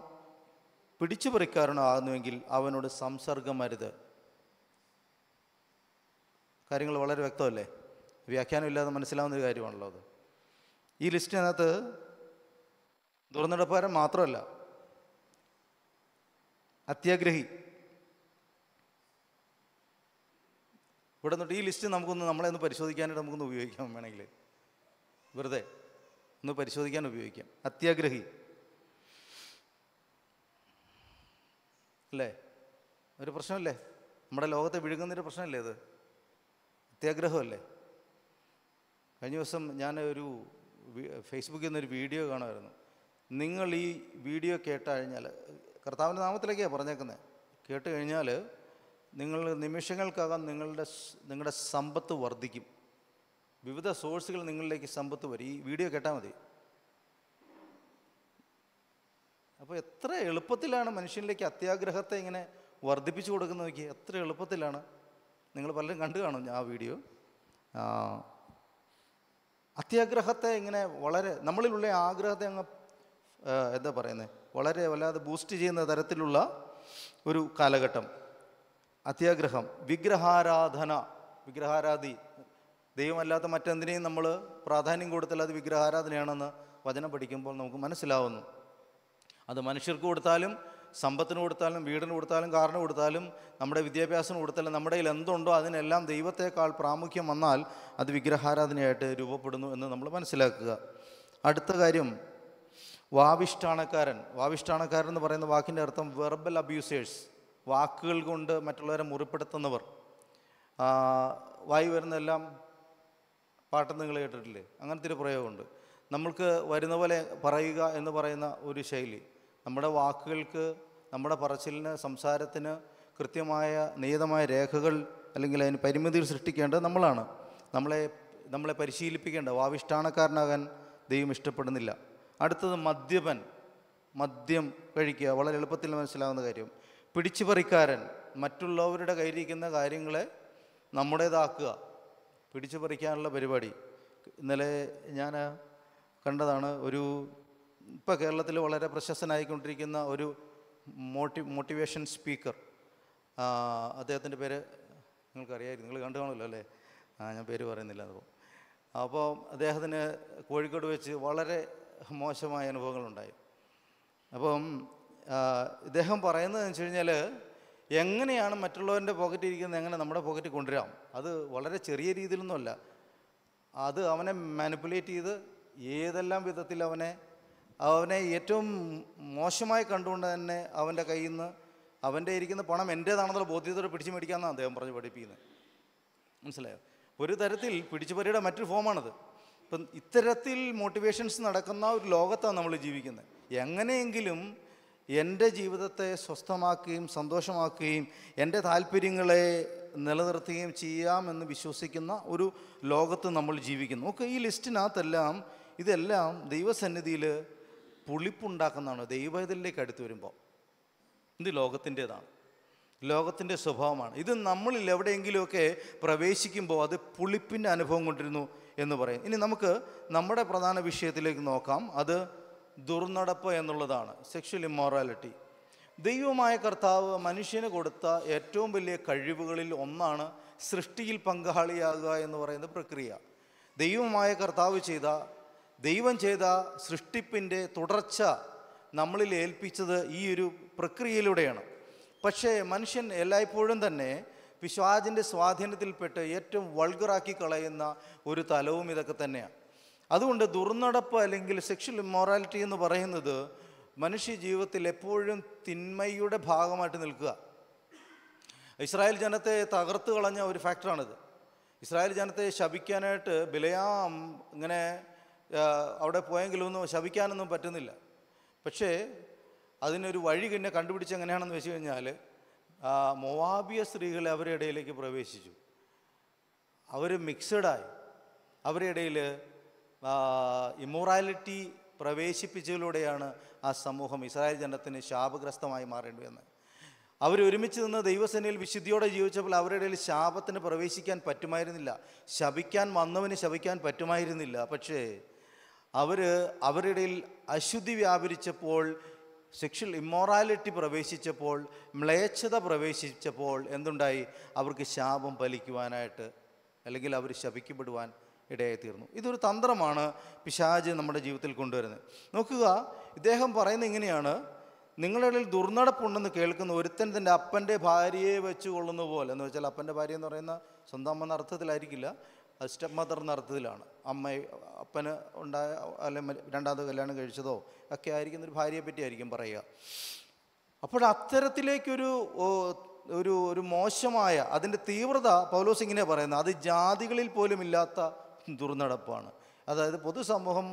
പിടിച്ചുപറിക്കാരനോ ആകുന്നുവെങ്കിൽ അവനോട് സംസർഗം അരുത് കാര്യങ്ങൾ വളരെ വ്യക്തമല്ലേ വ്യാഖ്യാനമില്ലാതെ മനസ്സിലാവുന്ന ഒരു കാര്യമാണല്ലോ അത് ഈ ലിസ്റ്റിനകത്ത് ദുർനടപ്പുകാരൻ മാത്രമല്ല അത്യാഗ്രഹി ഇവിടെ നിന്നിട്ട് ഈ ലിസ്റ്റ് നമുക്കൊന്ന് നമ്മളെ ഒന്ന് പരിശോധിക്കാനായിട്ട് നമുക്കൊന്ന് ഉപയോഗിക്കാം വേണമെങ്കിൽ വെറുതെ ഒന്ന് പരിശോധിക്കാൻ ഉപയോഗിക്കാം അത്യാഗ്രഹി അല്ലേ ഒരു പ്രശ്നമല്ലേ നമ്മുടെ ലോകത്തെ വിഴുങ്ങുന്നൊരു പ്രശ്നമല്ലേ അത് അത്യാഗ്രഹമല്ലേ കഴിഞ്ഞ ദിവസം ഞാൻ ഒരു ഫേസ്ബുക്കിൽ നിന്നൊരു വീഡിയോ കാണുമായിരുന്നു നിങ്ങൾ ഈ വീഡിയോ കേട്ട് കഴിഞ്ഞാൽ കർത്താവിൻ്റെ നാമത്തിലേക്കാണ് പറഞ്ഞേക്കുന്നത് കേട്ട് കഴിഞ്ഞാൽ നിങ്ങൾ നിമിഷങ്ങൾക്കകം നിങ്ങളുടെ നിങ്ങളുടെ സമ്പത്ത് വർദ്ധിക്കും വിവിധ സോഴ്സുകൾ നിങ്ങളിലേക്ക് സമ്പത്ത് വരും ഈ വീഡിയോ കേട്ടാൽ മതി അപ്പോൾ എത്ര എളുപ്പത്തിലാണ് മനുഷ്യനിലേക്ക് അത്യാഗ്രഹത്തെ ഇങ്ങനെ വർദ്ധിപ്പിച്ചു കൊടുക്കുന്ന നോക്കി എത്ര എളുപ്പത്തിലാണ് നിങ്ങൾ പലരും കണ്ടു കാണും ആ വീഡിയോ അത്യാഗ്രഹത്തെ ഇങ്ങനെ വളരെ നമ്മളിലുള്ള ആഗ്രഹത്തെ അങ്ങ് എന്താ പറയുന്നത് വളരെ വല്ലാതെ ബൂസ്റ്റ് ചെയ്യുന്ന തരത്തിലുള്ള ഒരു കാലഘട്ടം അത്യാഗ്രഹം വിഗ്രഹാരാധന വിഗ്രഹാരാധി ദൈവമല്ലാത്ത മറ്റെന്തിനേയും നമ്മൾ പ്രാധാന്യം കൊടുത്താൽ അത് വിഗ്രഹാരാധനയാണെന്ന് വചനം പഠിക്കുമ്പോൾ നമുക്ക് മനസ്സിലാവുന്നു അത് മനുഷ്യർക്ക് കൊടുത്താലും സമ്പത്തിന് കൊടുത്താലും വീടിന് കൊടുത്താലും കാറിന് കൊടുത്താലും നമ്മുടെ വിദ്യാഭ്യാസത്തിന് കൊടുത്താലും നമ്മുടെ കയ്യിൽ എന്തുണ്ടോ അതിനെല്ലാം ദൈവത്തേക്കാൾ പ്രാമുഖ്യം വന്നാൽ അത് വിഗ്രഹാരാധനയായിട്ട് രൂപപ്പെടുന്നു എന്ന് നമ്മൾ മനസ്സിലാക്കുക അടുത്ത കാര്യം വാവിഷ്ഠാണക്കാരൻ വാവിഷ്ഠാണക്കാരൻ എന്ന് പറയുന്ന വാക്കിൻ്റെ അർത്ഥം വെർബൽ അബ്യൂസേഴ്സ് വാക്കുകൾ കൊണ്ട് മറ്റുള്ളവരെ മുറിപ്പെടുത്തുന്നവർ വായി വരുന്നതെല്ലാം പാട്ടെന്ന് നിങ്ങൾ കേട്ടിട്ടില്ലേ അങ്ങനത്തെ ഒരു പ്രയോഗമുണ്ട് നമ്മൾക്ക് വരുന്ന പോലെ പറയുക എന്ന് പറയുന്ന ഒരു ശൈലി നമ്മുടെ വാക്കുകൾക്ക് നമ്മുടെ പറച്ചിലിന് സംസാരത്തിന് കൃത്യമായ നിയതമായ രേഖകൾ അല്ലെങ്കിൽ അതിന് പരിമിതികൾ സൃഷ്ടിക്കേണ്ടത് നമ്മളാണ് നമ്മളെ നമ്മളെ പരിശീലിപ്പിക്കേണ്ട വാവിഷ്ഠാനക്കാരനാകാൻ ദൈവം ഇഷ്ടപ്പെടുന്നില്ല അടുത്തത് മദ്യപൻ മദ്യം കഴിക്കുക വളരെ എളുപ്പത്തിൽ മനസ്സിലാകുന്ന കാര്യം പിടിച്ചുപറിക്കാരൻ മറ്റുള്ളവരുടെ കയ്യിലിരിക്കുന്ന കാര്യങ്ങളെ നമ്മുടേതാക്കുക പിടിച്ചുപറിക്കാനുള്ള പരിപാടി ഇന്നലെ ഞാൻ കണ്ടതാണ് ഒരു ഇപ്പോൾ കേരളത്തിൽ വളരെ പ്രശസ്തനായിക്കൊണ്ടിരിക്കുന്ന ഒരു മോട്ടി മോട്ടിവേഷൻ സ്പീക്കർ അദ്ദേഹത്തിൻ്റെ പേര് നിങ്ങൾക്കറിയായിരുന്നു നിങ്ങൾ കണ്ടു കാണുമല്ലോ അല്ലേ ഞാൻ പേര് പറയുന്നില്ല അപ്പോൾ അപ്പോൾ അദ്ദേഹത്തിന് കോഴിക്കോട് വെച്ച് വളരെ മോശമായ അനുഭവങ്ങളുണ്ടായി അപ്പം ഇദ്ദേഹം പറയുന്നത് വെച്ച് കഴിഞ്ഞാൽ എങ്ങനെയാണ് മറ്റുള്ളവൻ്റെ പോക്കറ്റ് ഇരിക്കുന്നത് എങ്ങനെ നമ്മുടെ പോക്കറ്റ് കൊണ്ടുവരാം അത് വളരെ ചെറിയ രീതിയിലൊന്നുമല്ല അത് അവനെ മാനിപ്പുലേറ്റ് ചെയ്ത് ഏതെല്ലാം വിധത്തിൽ അവനെ അവനെ ഏറ്റവും മോശമായി കണ്ടുകൊണ്ട് തന്നെ അവൻ്റെ കയ്യിൽ നിന്ന് അവൻ്റെ ഇരിക്കുന്ന പണം എൻ്റേതാണെന്നുള്ള ബോധ്യത്തോടെ പിടിച്ചു മേടിക്കാമെന്നാണ് അദ്ദേഹം പറഞ്ഞ് പഠിപ്പിക്കുന്നത് മനസ്സിലായോ ഒരു തരത്തിൽ പറയുടെ മറ്റൊരു ഫോമാണത് ഇപ്പം ഇത്തരത്തിൽ മോട്ടിവേഷൻസ് നടക്കുന്ന ഒരു ലോകത്താണ് നമ്മൾ ജീവിക്കുന്നത് എങ്ങനെയെങ്കിലും എൻ്റെ ജീവിതത്തെ സ്വസ്ഥമാക്കുകയും സന്തോഷമാക്കുകയും എൻ്റെ താല്പര്യങ്ങളെ നിലനിർത്തുകയും ചെയ്യാമെന്ന് വിശ്വസിക്കുന്ന ഒരു ലോകത്ത് നമ്മൾ ജീവിക്കുന്നു ഓക്കെ ഈ ലിസ്റ്റിനകത്തെല്ലാം ഇതെല്ലാം ദൈവസന്നിധിയിൽ പുളിപ്പുണ്ടാക്കുന്നതാണ് ദൈവം ഇതിലേക്ക് അടുത്ത് വരുമ്പോൾ ഇത് ലോകത്തിൻ്റേതാണ് ലോകത്തിൻ്റെ സ്വഭാവമാണ് ഇത് നമ്മളിൽ എവിടെയെങ്കിലുമൊക്കെ പ്രവേശിക്കുമ്പോൾ അത് പുളിപ്പിൻ്റെ അനുഭവം കൊണ്ടിരുന്നു എന്ന് പറയും ഇനി നമുക്ക് നമ്മുടെ പ്രധാന വിഷയത്തിലേക്ക് നോക്കാം അത് ദുർനടപ്പ് എന്നുള്ളതാണ് സെക്ഷൽ ഇമ്മോറാലിറ്റി ദൈവമായ കർത്താവ് മനുഷ്യന് കൊടുത്ത ഏറ്റവും വലിയ കഴിവുകളിൽ ഒന്നാണ് സൃഷ്ടിയിൽ പങ്കാളിയാകുക എന്ന് പറയുന്ന പ്രക്രിയ ദൈവമായ കർത്താവ് ചെയ്ത ദൈവം ചെയ്ത സൃഷ്ടിപ്പിൻ്റെ തുടർച്ച നമ്മളിൽ ഏൽപ്പിച്ചത് ഈ ഒരു പ്രക്രിയയിലൂടെയാണ് പക്ഷേ മനുഷ്യൻ എല്ലായ്പ്പോഴും തന്നെ പിശാചിൻ്റെ സ്വാധീനത്തിൽപ്പെട്ട് ഏറ്റവും വൾഗറാക്കി കളയുന്ന ഒരു തലവും ഇതൊക്കെ തന്നെയാണ് അതുകൊണ്ട് ദുർനടപ്പ് അല്ലെങ്കിൽ സെക്ഷൽ ഇമ്മോറാലിറ്റി എന്ന് പറയുന്നത് മനുഷ്യ ജീവിതത്തിൽ എപ്പോഴും തിന്മയുടെ ഭാഗമായിട്ട് നിൽക്കുക ഇസ്രായേൽ ജനത്തെ തകർത്ത് കളഞ്ഞ ഒരു ഫാക്ടറാണിത് ഇസ്രായേൽ ജനത്തെ ശപിക്കാനായിട്ട് ബിലയാം ഇങ്ങനെ അവിടെ പോയെങ്കിലൊന്നും ശവിക്കാനൊന്നും പറ്റുന്നില്ല പക്ഷേ അതിനൊരു വഴി പിന്നെ കണ്ടുപിടിച്ച് എങ്ങനെയാണെന്ന് വെച്ച് കഴിഞ്ഞാൽ മൊവാബിയ സ്ത്രീകൾ അവരുടെ ഇടയിലേക്ക് പ്രവേശിച്ചു അവർ മിക്സഡായി അവരുടെ ഇടയിൽ ഇമോറാലിറ്റി പ്രവേശിപ്പിച്ചതിലൂടെയാണ് ആ സമൂഹം ഇസ്രായേൽ ജനത്തിന് ശാപഗ്രസ്തമായി മാറേണ്ടി വന്നത് ഒരുമിച്ച് നിന്ന് ദൈവസേനയിൽ വിശുദ്ധിയോടെ ജീവിച്ചപ്പോൾ അവരുടെ ഇടയിൽ ശാപത്തിന് പ്രവേശിക്കാൻ പറ്റുമായിരുന്നില്ല ശപിക്കാൻ വന്നവന് ശപിക്കാൻ പറ്റുമായിരുന്നില്ല പക്ഷേ അവർ അവരുടെ അശുദ്ധി വ്യാപരിച്ചപ്പോൾ സെക്ഷൽ ഇമ്മോറാലിറ്റി പ്രവേശിച്ചപ്പോൾ മ്ലേച്ഛത പ്രവേശിച്ചപ്പോൾ എന്തുണ്ടായി അവർക്ക് ശാപം ഫലിക്കുവാനായിട്ട് അല്ലെങ്കിൽ അവർ ശപിക്കപ്പെടുവാൻ ഇടയായി തീർന്നു ഇതൊരു തന്ത്രമാണ് പിശാജ് നമ്മുടെ ജീവിതത്തിൽ കൊണ്ടുവരുന്നത് നോക്കുക ഇദ്ദേഹം പറയുന്നത് ഇങ്ങനെയാണ് നിങ്ങളിടയിൽ ദുർനടപ്പുണ്ടെന്ന് കേൾക്കുന്ന ഒരുത്തൻ തൻ്റെ അപ്പൻ്റെ ഭാര്യയെ വെച്ചു കൊള്ളുന്ന പോലെ എന്ന് വെച്ചാൽ അപ്പൻ്റെ ഭാര്യ എന്ന് പറയുന്ന സ്വന്തം അമ്മ അർത്ഥത്തിലായിരിക്കില്ല അത് സ്റ്റെപ്പ് മദർ എന്ന അമ്മ അപ്പന് ഉണ്ടായ അല്ലെങ്കിൽ രണ്ടാമത് കല്യാണം കഴിച്ചതോ ഒക്കെ ആയിരിക്കുന്ന ഒരു ഭാര്യയെ പറ്റിയായിരിക്കും പറയുക അപ്പോൾ അത്തരത്തിലേക്കൊരു ഒരു ഒരു മോശമായ അതിൻ്റെ തീവ്രത പൗലോസ് ഇങ്ങനെ പറയുന്നത് അത് ജാതികളിൽ പോലും ഇല്ലാത്ത ദുർനടപ്പാണ് അതായത് പൊതുസമൂഹം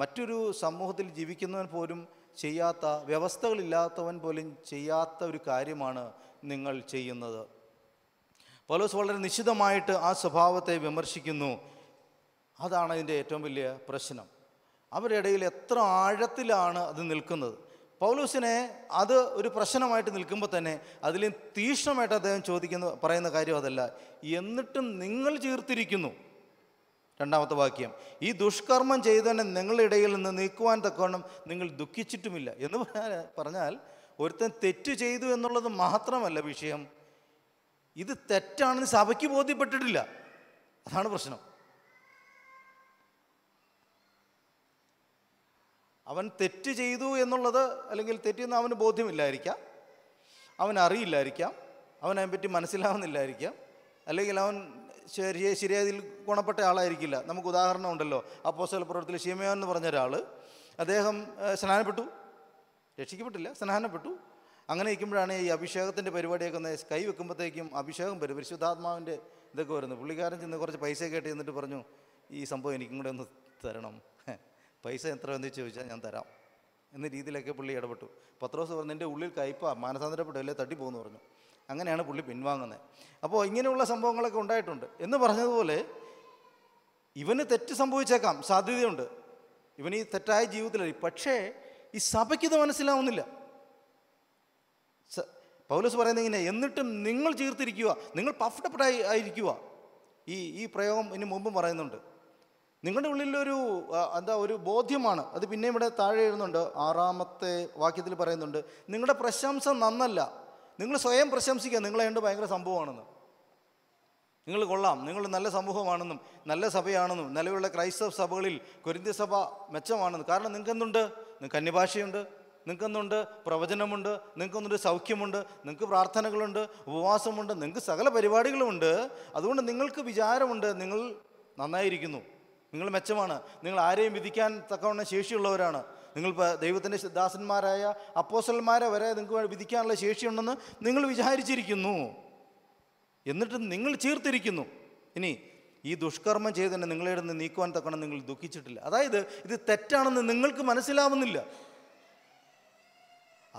മറ്റൊരു സമൂഹത്തിൽ ജീവിക്കുന്നവൻ പോലും ചെയ്യാത്ത വ്യവസ്ഥകളില്ലാത്തവൻ പോലും ചെയ്യാത്ത ഒരു കാര്യമാണ് നിങ്ങൾ ചെയ്യുന്നത് പൗലോസ് വളരെ നിശിതമായിട്ട് ആ സ്വഭാവത്തെ വിമർശിക്കുന്നു അതാണ് അതിൻ്റെ ഏറ്റവും വലിയ പ്രശ്നം അവരുടെ ഇടയിൽ എത്ര ആഴത്തിലാണ് അത് നിൽക്കുന്നത് പൗലൂസിനെ അത് ഒരു പ്രശ്നമായിട്ട് നിൽക്കുമ്പോൾ തന്നെ അതിലും തീക്ഷ്ണമായിട്ട് അദ്ദേഹം ചോദിക്കുന്ന പറയുന്ന കാര്യം അതല്ല എന്നിട്ടും നിങ്ങൾ ചേർത്തിരിക്കുന്നു രണ്ടാമത്തെ വാക്യം ഈ ദുഷ്കർമ്മം നിങ്ങളുടെ ഇടയിൽ നിന്ന് നീക്കുവാൻ തക്കവണ്ണം നിങ്ങൾ ദുഃഖിച്ചിട്ടുമില്ല എന്ന് പറഞ്ഞാൽ ഒരുത്തൻ തെറ്റ് ചെയ്തു എന്നുള്ളത് മാത്രമല്ല വിഷയം ഇത് തെറ്റാണെന്ന് സഭയ്ക്ക് ബോധ്യപ്പെട്ടിട്ടില്ല അതാണ് പ്രശ്നം അവൻ തെറ്റ് ചെയ്തു എന്നുള്ളത് അല്ലെങ്കിൽ തെറ്റെന്ന് അവന് ബോധ്യമില്ലായിരിക്കാം അവൻ അറിയില്ലായിരിക്കാം അവൻ പറ്റി മനസ്സിലാവുന്നില്ലായിരിക്കാം അല്ലെങ്കിൽ അവൻ ശരിയ ശരിയായതിൽ ഗുണപ്പെട്ട ആളായിരിക്കില്ല നമുക്ക് ഉദാഹരണം ഉണ്ടല്ലോ അപ്പോസ്റ്റൽ പ്രവർത്തിയിൽ ഷീമയോ എന്ന് പറഞ്ഞ ഒരാൾ അദ്ദേഹം സ്നാനപ്പെട്ടു രക്ഷിക്കപ്പെട്ടില്ല സ്നാനപ്പെട്ടു അങ്ങനെ ഇരിക്കുമ്പോഴാണ് ഈ അഭിഷേകത്തിൻ്റെ പരിപാടിയൊക്കെ ഒന്ന് കൈ വെക്കുമ്പോഴത്തേക്കും അഭിഷേകം വരും പരിശുദ്ധാത്മാവിൻ്റെ ഇതൊക്കെ വരുന്നു പുള്ളിക്കാരൻ ചെന്ന് കുറച്ച് പൈസ കേട്ടി എന്നിട്ട് പറഞ്ഞു ഈ സംഭവം എനിക്കും കൂടെ ഒന്ന് തരണം പൈസ എത്ര എന്ന് ചോദിച്ചാൽ ഞാൻ തരാം എന്ന രീതിയിലൊക്കെ പുള്ളി ഇടപെട്ടു പത്രോസ് പറഞ്ഞു എൻ്റെ ഉള്ളിൽ കയ്പ മാനസാന്തരപ്പെട്ടു അല്ലേ തട്ടിപ്പോകുന്നു പറഞ്ഞു അങ്ങനെയാണ് പുള്ളി പിൻവാങ്ങുന്നത് അപ്പോൾ ഇങ്ങനെയുള്ള സംഭവങ്ങളൊക്കെ ഉണ്ടായിട്ടുണ്ട് എന്ന് പറഞ്ഞതുപോലെ ഇവന് തെറ്റ് സംഭവിച്ചേക്കാം സാധ്യതയുണ്ട് ഇവൻ ഈ തെറ്റായ ജീവിതത്തിലായി പക്ഷേ ഈ സഭയ്ക്കിത് മനസ്സിലാവുന്നില്ല പൗലസ് പറയുന്നത് ഇങ്ങനെ എന്നിട്ടും നിങ്ങൾ ചീർത്തിരിക്കുക നിങ്ങൾ പഫ്ഡപ്പഡ് ആയി ആയിരിക്കുക ഈ ഈ പ്രയോഗം ഇനി മുമ്പും പറയുന്നുണ്ട് നിങ്ങളുടെ ഉള്ളിലൊരു എന്താ ഒരു ബോധ്യമാണ് അത് പിന്നെയും ഇവിടെ താഴെ എഴുതുന്നുണ്ട് ആറാമത്തെ വാക്യത്തിൽ പറയുന്നുണ്ട് നിങ്ങളുടെ പ്രശംസ നന്നല്ല നിങ്ങൾ സ്വയം പ്രശംസിക്കുക നിങ്ങളെ കണ്ട് ഭയങ്കര സംഭവമാണെന്ന് നിങ്ങൾ കൊള്ളാം നിങ്ങൾ നല്ല സമൂഹമാണെന്നും നല്ല സഭയാണെന്നും നിലവിലുള്ള ക്രൈസ്തവ സഭകളിൽ കൊരിന്ത്യ സഭ മെച്ചമാണെന്ന് കാരണം നിങ്ങൾക്ക് എന്തുണ്ട് നിങ്ങൾക്ക് അന്യഭാഷയുണ്ട് നിങ്ങൾക്കൊന്നുണ്ട് പ്രവചനമുണ്ട് നിങ്ങൾക്കൊന്നൊരു സൗഖ്യമുണ്ട് നിങ്ങൾക്ക് പ്രാർത്ഥനകളുണ്ട് ഉപവാസമുണ്ട് നിങ്ങൾക്ക് സകല പരിപാടികളുമുണ്ട് അതുകൊണ്ട് നിങ്ങൾക്ക് വിചാരമുണ്ട് നിങ്ങൾ നന്നായിരിക്കുന്നു നിങ്ങൾ മെച്ചമാണ് നിങ്ങൾ ആരെയും വിധിക്കാൻ തക്കവണ്ണം ശേഷിയുള്ളവരാണ് നിങ്ങൾ ദൈവത്തിൻ്റെ ദാസന്മാരായ അപ്പോസന്മാരെ വരെ നിങ്ങൾക്ക് വിധിക്കാനുള്ള ശേഷിയുണ്ടെന്ന് നിങ്ങൾ വിചാരിച്ചിരിക്കുന്നു എന്നിട്ട് നിങ്ങൾ ചേർത്തിരിക്കുന്നു ഇനി ഈ ദുഷ്കർമ്മം ചെയ്തതിനെ നിങ്ങളെ നിന്ന് നീക്കുവാൻ തക്കണം നിങ്ങൾ ദുഃഖിച്ചിട്ടില്ല അതായത് ഇത് തെറ്റാണെന്ന് നിങ്ങൾക്ക് മനസ്സിലാവുന്നില്ല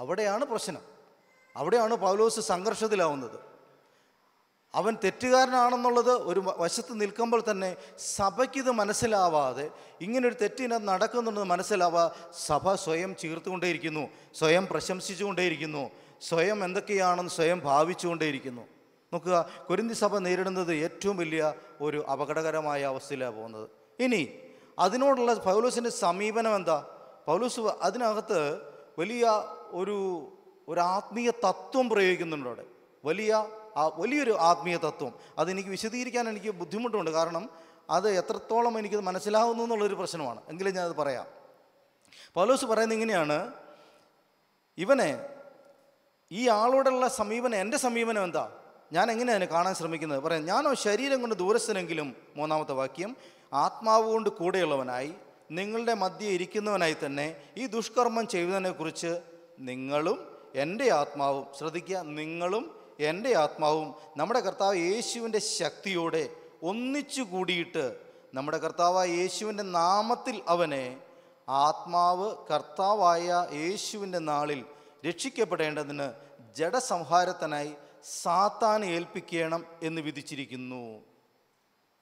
അവിടെയാണ് പ്രശ്നം അവിടെയാണ് പൗലോസ് സംഘർഷത്തിലാവുന്നത് അവൻ തെറ്റുകാരനാണെന്നുള്ളത് ഒരു വശത്ത് നിൽക്കുമ്പോൾ തന്നെ സഭയ്ക്കിത് മനസ്സിലാവാതെ ഇങ്ങനൊരു തെറ്റിനത് നടക്കുന്നുണ്ടെന്ന് മനസ്സിലാവാ സഭ സ്വയം ചീർത്തുകൊണ്ടേയിരിക്കുന്നു സ്വയം പ്രശംസിച്ചുകൊണ്ടേയിരിക്കുന്നു സ്വയം എന്തൊക്കെയാണെന്ന് സ്വയം ഭാവിച്ചുകൊണ്ടേയിരിക്കുന്നു നോക്കുക കുരുന്തി സഭ നേരിടുന്നത് ഏറ്റവും വലിയ ഒരു അപകടകരമായ അവസ്ഥയിലാണ് പോകുന്നത് ഇനി അതിനോടുള്ള പൗലോസിൻ്റെ സമീപനം എന്താ പൗലോസ് അതിനകത്ത് വലിയ ഒരു ഒരു ആത്മീയ തത്വം പ്രയോഗിക്കുന്നുണ്ട് അവിടെ വലിയ വലിയൊരു ആത്മീയ തത്വം അതെനിക്ക് വിശദീകരിക്കാൻ എനിക്ക് ബുദ്ധിമുട്ടുണ്ട് കാരണം അത് എത്രത്തോളം എനിക്കത് മനസ്സിലാവുന്നു എന്നുള്ളൊരു പ്രശ്നമാണ് എങ്കിലും ഞാനത് പറയാം പൗലോസ് പറയുന്നത് ഇങ്ങനെയാണ് ഇവനെ ഈ ആളോടുള്ള സമീപനം എൻ്റെ സമീപനം എന്താ ഞാൻ എങ്ങനെയാണ് കാണാൻ ശ്രമിക്കുന്നത് പറയാം ഞാനോ ശരീരം കൊണ്ട് ദൂരസ്ഥനെങ്കിലും മൂന്നാമത്തെ വാക്യം ആത്മാവ് കൊണ്ട് കൂടെയുള്ളവനായി നിങ്ങളുടെ മധ്യ ഇരിക്കുന്നവനായി തന്നെ ഈ ദുഷ്കർമ്മം ചെയ്യുന്നതിനെക്കുറിച്ച് നിങ്ങളും എൻ്റെ ആത്മാവും ശ്രദ്ധിക്കുക നിങ്ങളും എൻ്റെ ആത്മാവും നമ്മുടെ കർത്താവ് യേശുവിൻ്റെ ശക്തിയോടെ ഒന്നിച്ചു കൂടിയിട്ട് നമ്മുടെ കർത്താവ് യേശുവിൻ്റെ നാമത്തിൽ അവനെ ആത്മാവ് കർത്താവായ യേശുവിൻ്റെ നാളിൽ രക്ഷിക്കപ്പെടേണ്ടതിന് ജഡസംഹാരത്തിനായി സാത്താൻ ഏൽപ്പിക്കണം എന്ന് വിധിച്ചിരിക്കുന്നു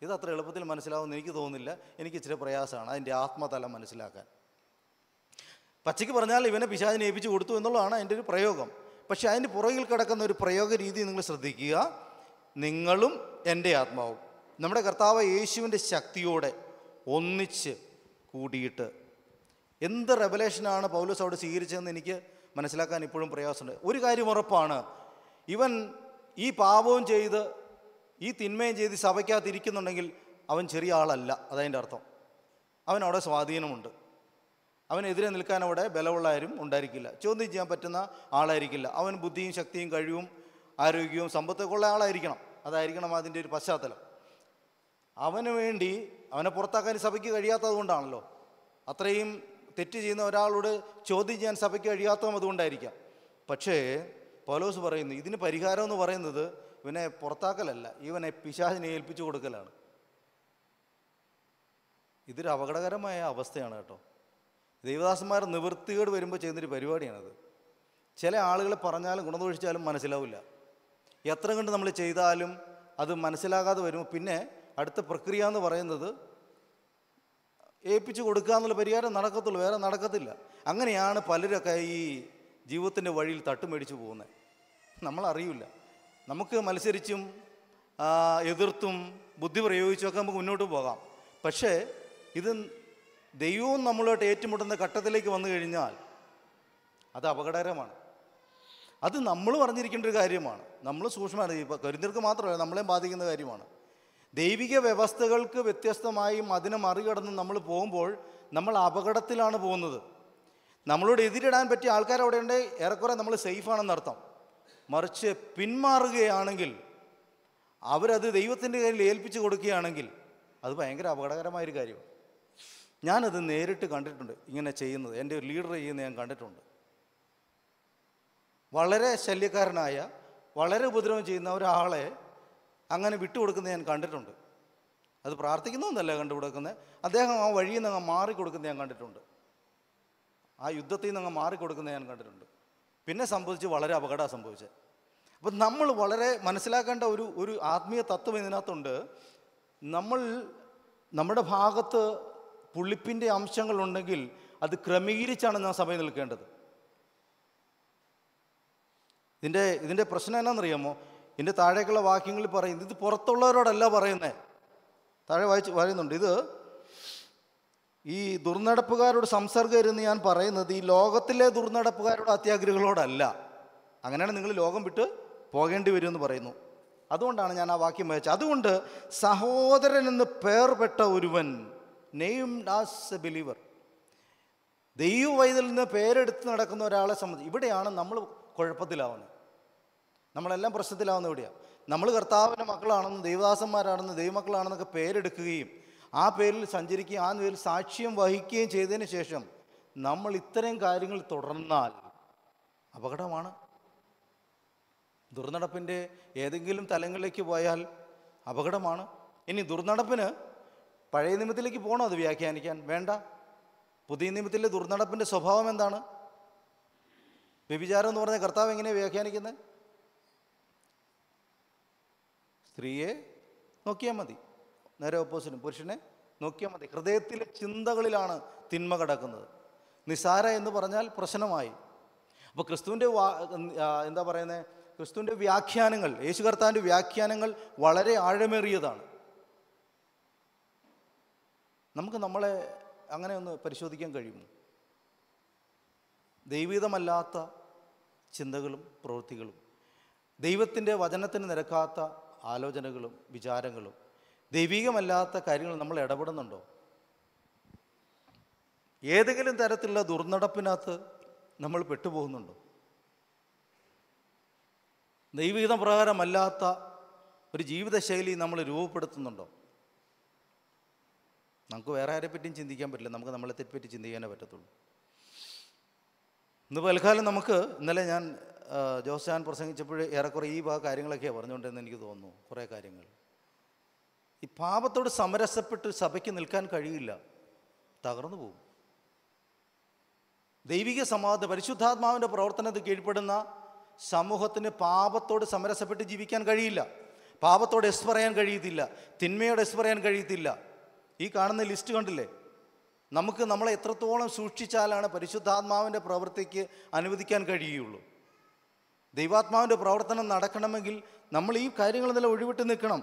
ഇത് അത്ര എളുപ്പത്തിൽ മനസ്സിലാവുമെന്ന് എനിക്ക് തോന്നുന്നില്ല എനിക്ക് ഇച്ചിരി പ്രയാസമാണ് അതിൻ്റെ ആത്മതലം മനസ്സിലാക്കാൻ പച്ചയ്ക്ക് പറഞ്ഞാൽ ഇവനെ പിശാചിനെ ഏൽപ്പിച്ചു കൊടുത്തു എന്നുള്ളതാണ് അതിൻ്റെ ഒരു പ്രയോഗം പക്ഷേ അതിൻ്റെ പുറകിൽ കിടക്കുന്ന ഒരു പ്രയോഗ രീതി നിങ്ങൾ ശ്രദ്ധിക്കുക നിങ്ങളും എൻ്റെ ആത്മാവും നമ്മുടെ കർത്താവ് യേശുവിൻ്റെ ശക്തിയോടെ ഒന്നിച്ച് കൂടിയിട്ട് എന്ത് റെവലേഷനാണ് പൗലോസ് അവിടെ സ്വീകരിച്ചതെന്ന് എനിക്ക് മനസ്സിലാക്കാൻ ഇപ്പോഴും പ്രയാസമുണ്ട് ഒരു കാര്യം ഉറപ്പാണ് ഇവൻ ഈ പാപവും ചെയ്ത് ഈ തിന്മയും ചെയ്ത് സഭയ്ക്കകത്തിരിക്കുന്നുണ്ടെങ്കിൽ അവൻ ചെറിയ ആളല്ല അതതിൻ്റെ അർത്ഥം അവൻ അവിടെ സ്വാധീനമുണ്ട് അവനെതിരെ നിൽക്കാൻ അവിടെ ബലമുള്ള ആരും ഉണ്ടായിരിക്കില്ല ചോദ്യം ചെയ്യാൻ പറ്റുന്ന ആളായിരിക്കില്ല അവൻ ബുദ്ധിയും ശക്തിയും കഴിവും ആരോഗ്യവും സമ്പത്തൊക്കെ ഉള്ള ആളായിരിക്കണം അതായിരിക്കണം അതിൻ്റെ ഒരു പശ്ചാത്തലം അവന് വേണ്ടി അവനെ പുറത്താക്കാൻ സഭയ്ക്ക് കഴിയാത്തത് കൊണ്ടാണല്ലോ അത്രയും തെറ്റ് ചെയ്യുന്ന ഒരാളോട് ചോദ്യം ചെയ്യാൻ സഭയ്ക്ക് കഴിയാത്തതും അതുകൊണ്ടായിരിക്കാം പക്ഷേ പൗലോസ് പറയുന്നു ഇതിന് പരിഹാരം എന്ന് പറയുന്നത് ഇവനെ പുറത്താക്കലല്ല ഇവനെ പിശാചിനെ ഏൽപ്പിച്ചു കൊടുക്കലാണ് ഇതൊരു അപകടകരമായ അവസ്ഥയാണ് കേട്ടോ ദേവദാസന്മാർ നിവൃത്തികേട് വരുമ്പോൾ ചെയ്യുന്നൊരു പരിപാടിയാണത് ചില ആളുകൾ പറഞ്ഞാലും ഗുണദോഷിച്ചാലും മനസ്സിലാവില്ല എത്ര കണ്ട് നമ്മൾ ചെയ്താലും അത് മനസ്സിലാകാതെ വരുമ്പോൾ പിന്നെ അടുത്ത പ്രക്രിയ എന്ന് പറയുന്നത് ഏൽപ്പിച്ചു കൊടുക്കുക എന്നുള്ള പരിഹാരം നടക്കത്തുള്ളൂ വേറെ നടക്കത്തില്ല അങ്ങനെയാണ് പലരൊക്കെ ഈ ജീവിതത്തിൻ്റെ വഴിയിൽ മേടിച്ചു പോകുന്നത് നമ്മളറിയില്ല നമുക്ക് മത്സരിച്ചും എതിർത്തും ബുദ്ധി പ്രയോഗിച്ചുമൊക്കെ നമുക്ക് മുന്നോട്ട് പോകാം പക്ഷേ ഇത് ദൈവവും നമ്മളോട്ട് ഏറ്റുമുട്ടുന്ന ഘട്ടത്തിലേക്ക് വന്നു കഴിഞ്ഞാൽ അത് അപകടകരമാണ് അത് നമ്മൾ പറഞ്ഞിരിക്കേണ്ട ഒരു കാര്യമാണ് നമ്മൾ സൂക്ഷ്മമാണ് ഇപ്പോൾ കരുന്നർക്ക് മാത്രമല്ല നമ്മളെയും ബാധിക്കുന്ന കാര്യമാണ് ദൈവിക വ്യവസ്ഥകൾക്ക് വ്യത്യസ്തമായും അതിനെ മറികടന്ന് നമ്മൾ പോകുമ്പോൾ നമ്മൾ അപകടത്തിലാണ് പോകുന്നത് നമ്മളോട് എതിരിടാൻ പറ്റിയ ആൾക്കാർ അവിടെ ഉണ്ട് ഏറെക്കുറെ നമ്മൾ സേഫാണെന്നർത്ഥം മറിച്ച് പിന്മാറുകയാണെങ്കിൽ അവരത് ദൈവത്തിൻ്റെ കയ്യിൽ ഏൽപ്പിച്ച് കൊടുക്കുകയാണെങ്കിൽ അത് ഭയങ്കര അപകടകരമായൊരു കാര്യമാണ് ഞാനത് നേരിട്ട് കണ്ടിട്ടുണ്ട് ഇങ്ങനെ ചെയ്യുന്നത് എൻ്റെ ഒരു ലീഡർ ചെയ്യുന്നത് ഞാൻ കണ്ടിട്ടുണ്ട് വളരെ ശല്യക്കാരനായ വളരെ ഉപദ്രവം ചെയ്യുന്ന ഒരാളെ അങ്ങനെ വിട്ടുകൊടുക്കുന്നത് ഞാൻ കണ്ടിട്ടുണ്ട് അത് കണ്ടു കണ്ടുകൊടുക്കുന്നത് അദ്ദേഹം ആ വഴിയിൽ നിന്ന് അങ്ങ് മാറിക്കൊടുക്കുന്നത് ഞാൻ കണ്ടിട്ടുണ്ട് ആ യുദ്ധത്തിൽ നിന്ന് അങ്ങ് മാറിക്കൊടുക്കുന്നത് ഞാൻ കണ്ടിട്ടുണ്ട് പിന്നെ സംഭവിച്ച് വളരെ അപകടമാണ് സംഭവിച്ചത് അപ്പം നമ്മൾ വളരെ മനസ്സിലാക്കേണ്ട ഒരു ഒരു ആത്മീയ തത്വം ഇതിനകത്തുണ്ട് നമ്മൾ നമ്മുടെ ഭാഗത്ത് പുളിപ്പിൻ്റെ അംശങ്ങളുണ്ടെങ്കിൽ അത് ക്രമീകരിച്ചാണ് ഞാൻ സഭയിൽ നിൽക്കേണ്ടത് ഇതിൻ്റെ ഇതിൻ്റെ പ്രശ്നം എന്നാണെന്നറിയാമോ ഇതിൻ്റെ താഴേക്കുള്ള വാക്യങ്ങളിൽ പറയുന്നത് ഇത് പുറത്തുള്ളവരോടല്ല പറയുന്നത് താഴെ വായിച്ച് പറയുന്നുണ്ട് ഇത് ഈ ദുർനടപ്പുകാരോട് സംസർഗരുന്ന് ഞാൻ പറയുന്നത് ഈ ലോകത്തിലെ ദുർനടപ്പുകാരോട് അത്യാഗ്രഹികളോടല്ല അങ്ങനെയാണ് നിങ്ങൾ ലോകം വിട്ട് പോകേണ്ടി എന്ന് പറയുന്നു അതുകൊണ്ടാണ് ഞാൻ ആ വാക്യം വായിച്ചത് അതുകൊണ്ട് സഹോദരൻ എന്ന് പേർപെട്ട ഒരുവൻ നെയ്മഡ് ആസ് എ ബിലീവർ ദൈവവൈതൽ നിന്ന് പേരെടുത്ത് നടക്കുന്ന ഒരാളെ സംബന്ധിച്ച് ഇവിടെയാണ് നമ്മൾ കുഴപ്പത്തിലാവുന്നത് നമ്മളെല്ലാം പ്രശ്നത്തിലാവുന്ന ഇവിടെയാണ് നമ്മൾ കർത്താവിൻ്റെ മക്കളാണെന്ന് ദൈവദാസന്മാരാണെന്ന് ദൈവമക്കളാണെന്നൊക്കെ പേരെടുക്കുകയും ആ പേരിൽ സഞ്ചരിക്കുകയും ആ പേരിൽ സാക്ഷ്യം വഹിക്കുകയും ചെയ്തതിന് ശേഷം നമ്മൾ ഇത്തരം കാര്യങ്ങൾ തുടർന്നാൽ അപകടമാണ് ദുർനടപ്പിൻ്റെ ഏതെങ്കിലും തലങ്ങളിലേക്ക് പോയാൽ അപകടമാണ് ഇനി ദുർനടപ്പിന് പഴയ നിയമത്തിലേക്ക് പോകണോ അത് വ്യാഖ്യാനിക്കാൻ വേണ്ട പുതിയ നിയമത്തിലെ ദുർനടപ്പിൻ്റെ സ്വഭാവം എന്താണ് വ്യഭിചാരം എന്ന് പറഞ്ഞ കർത്താവ് എങ്ങനെയാണ് വ്യാഖ്യാനിക്കുന്നത് സ്ത്രീയെ നോക്കിയാൽ മതി നേരെ ഓപ്പോസിറ്റും പുരുഷനെ നോക്കിയാൽ മതി ഹൃദയത്തിലെ ചിന്തകളിലാണ് തിന്മ കിടക്കുന്നത് നിസാര എന്ന് പറഞ്ഞാൽ പ്രശ്നമായി അപ്പോൾ ക്രിസ്തുവിൻ്റെ എന്താ പറയുന്നത് ക്രിസ്തുവിൻ്റെ വ്യാഖ്യാനങ്ങൾ യേശു കർത്താവിൻ്റെ വ്യാഖ്യാനങ്ങൾ വളരെ ആഴമേറിയതാണ് നമുക്ക് നമ്മളെ അങ്ങനെ ഒന്ന് പരിശോധിക്കാൻ കഴിയുമോ ദൈവീതമല്ലാത്ത ചിന്തകളും പ്രവൃത്തികളും ദൈവത്തിൻ്റെ വചനത്തിന് നിരക്കാത്ത ആലോചനകളും വിചാരങ്ങളും ദൈവികമല്ലാത്ത കാര്യങ്ങൾ നമ്മൾ ഇടപെടുന്നുണ്ടോ ഏതെങ്കിലും തരത്തിലുള്ള ദുർനടപ്പിനകത്ത് നമ്മൾ പെട്ടുപോകുന്നുണ്ടോ ദൈവീത പ്രകാരമല്ലാത്ത ഒരു ജീവിതശൈലി നമ്മൾ രൂപപ്പെടുത്തുന്നുണ്ടോ നമുക്ക് വേറെ ആരെ പറ്റിയും ചിന്തിക്കാൻ പറ്റില്ല നമുക്ക് നമ്മളെ തെറ്റിപ്പറ്റി ചിന്തിക്കാനേ പറ്റത്തുള്ളൂ ഇന്ന് പൽക്കാലം നമുക്ക് ഇന്നലെ ഞാൻ ഞാൻ പ്രസംഗിച്ചപ്പോൾ ഏറെക്കുറെ ഈ ഭാഗ കാര്യങ്ങളൊക്കെയാണ് പറഞ്ഞുകൊണ്ടെന്ന് എനിക്ക് തോന്നുന്നു കുറേ കാര്യങ്ങൾ ഈ പാപത്തോട് സമരസപ്പെട്ട് സഭയ്ക്ക് നിൽക്കാൻ കഴിയില്ല തകർന്നു പോകും ദൈവിക സമാധാന പരിശുദ്ധാത്മാവിൻ്റെ പ്രവർത്തനത്തിൽ കീഴ്പ്പെടുന്ന സമൂഹത്തിന് പാപത്തോട് സമരസപ്പെട്ട് ജീവിക്കാൻ കഴിയില്ല പാപത്തോട് എസ് പറയാൻ കഴിയത്തില്ല തിന്മയോട് എസ് പറയാൻ കഴിയത്തില്ല ഈ കാണുന്ന ലിസ്റ്റ് കണ്ടില്ലേ നമുക്ക് നമ്മളെ എത്രത്തോളം സൂക്ഷിച്ചാലാണ് പരിശുദ്ധാത്മാവിൻ്റെ പ്രവൃത്തിക്ക് അനുവദിക്കാൻ കഴിയുള്ളൂ ദൈവാത്മാവിൻ്റെ പ്രവർത്തനം നടക്കണമെങ്കിൽ നമ്മൾ ഈ കാര്യങ്ങളെല്ലാം ഒഴിവിട്ട് നിൽക്കണം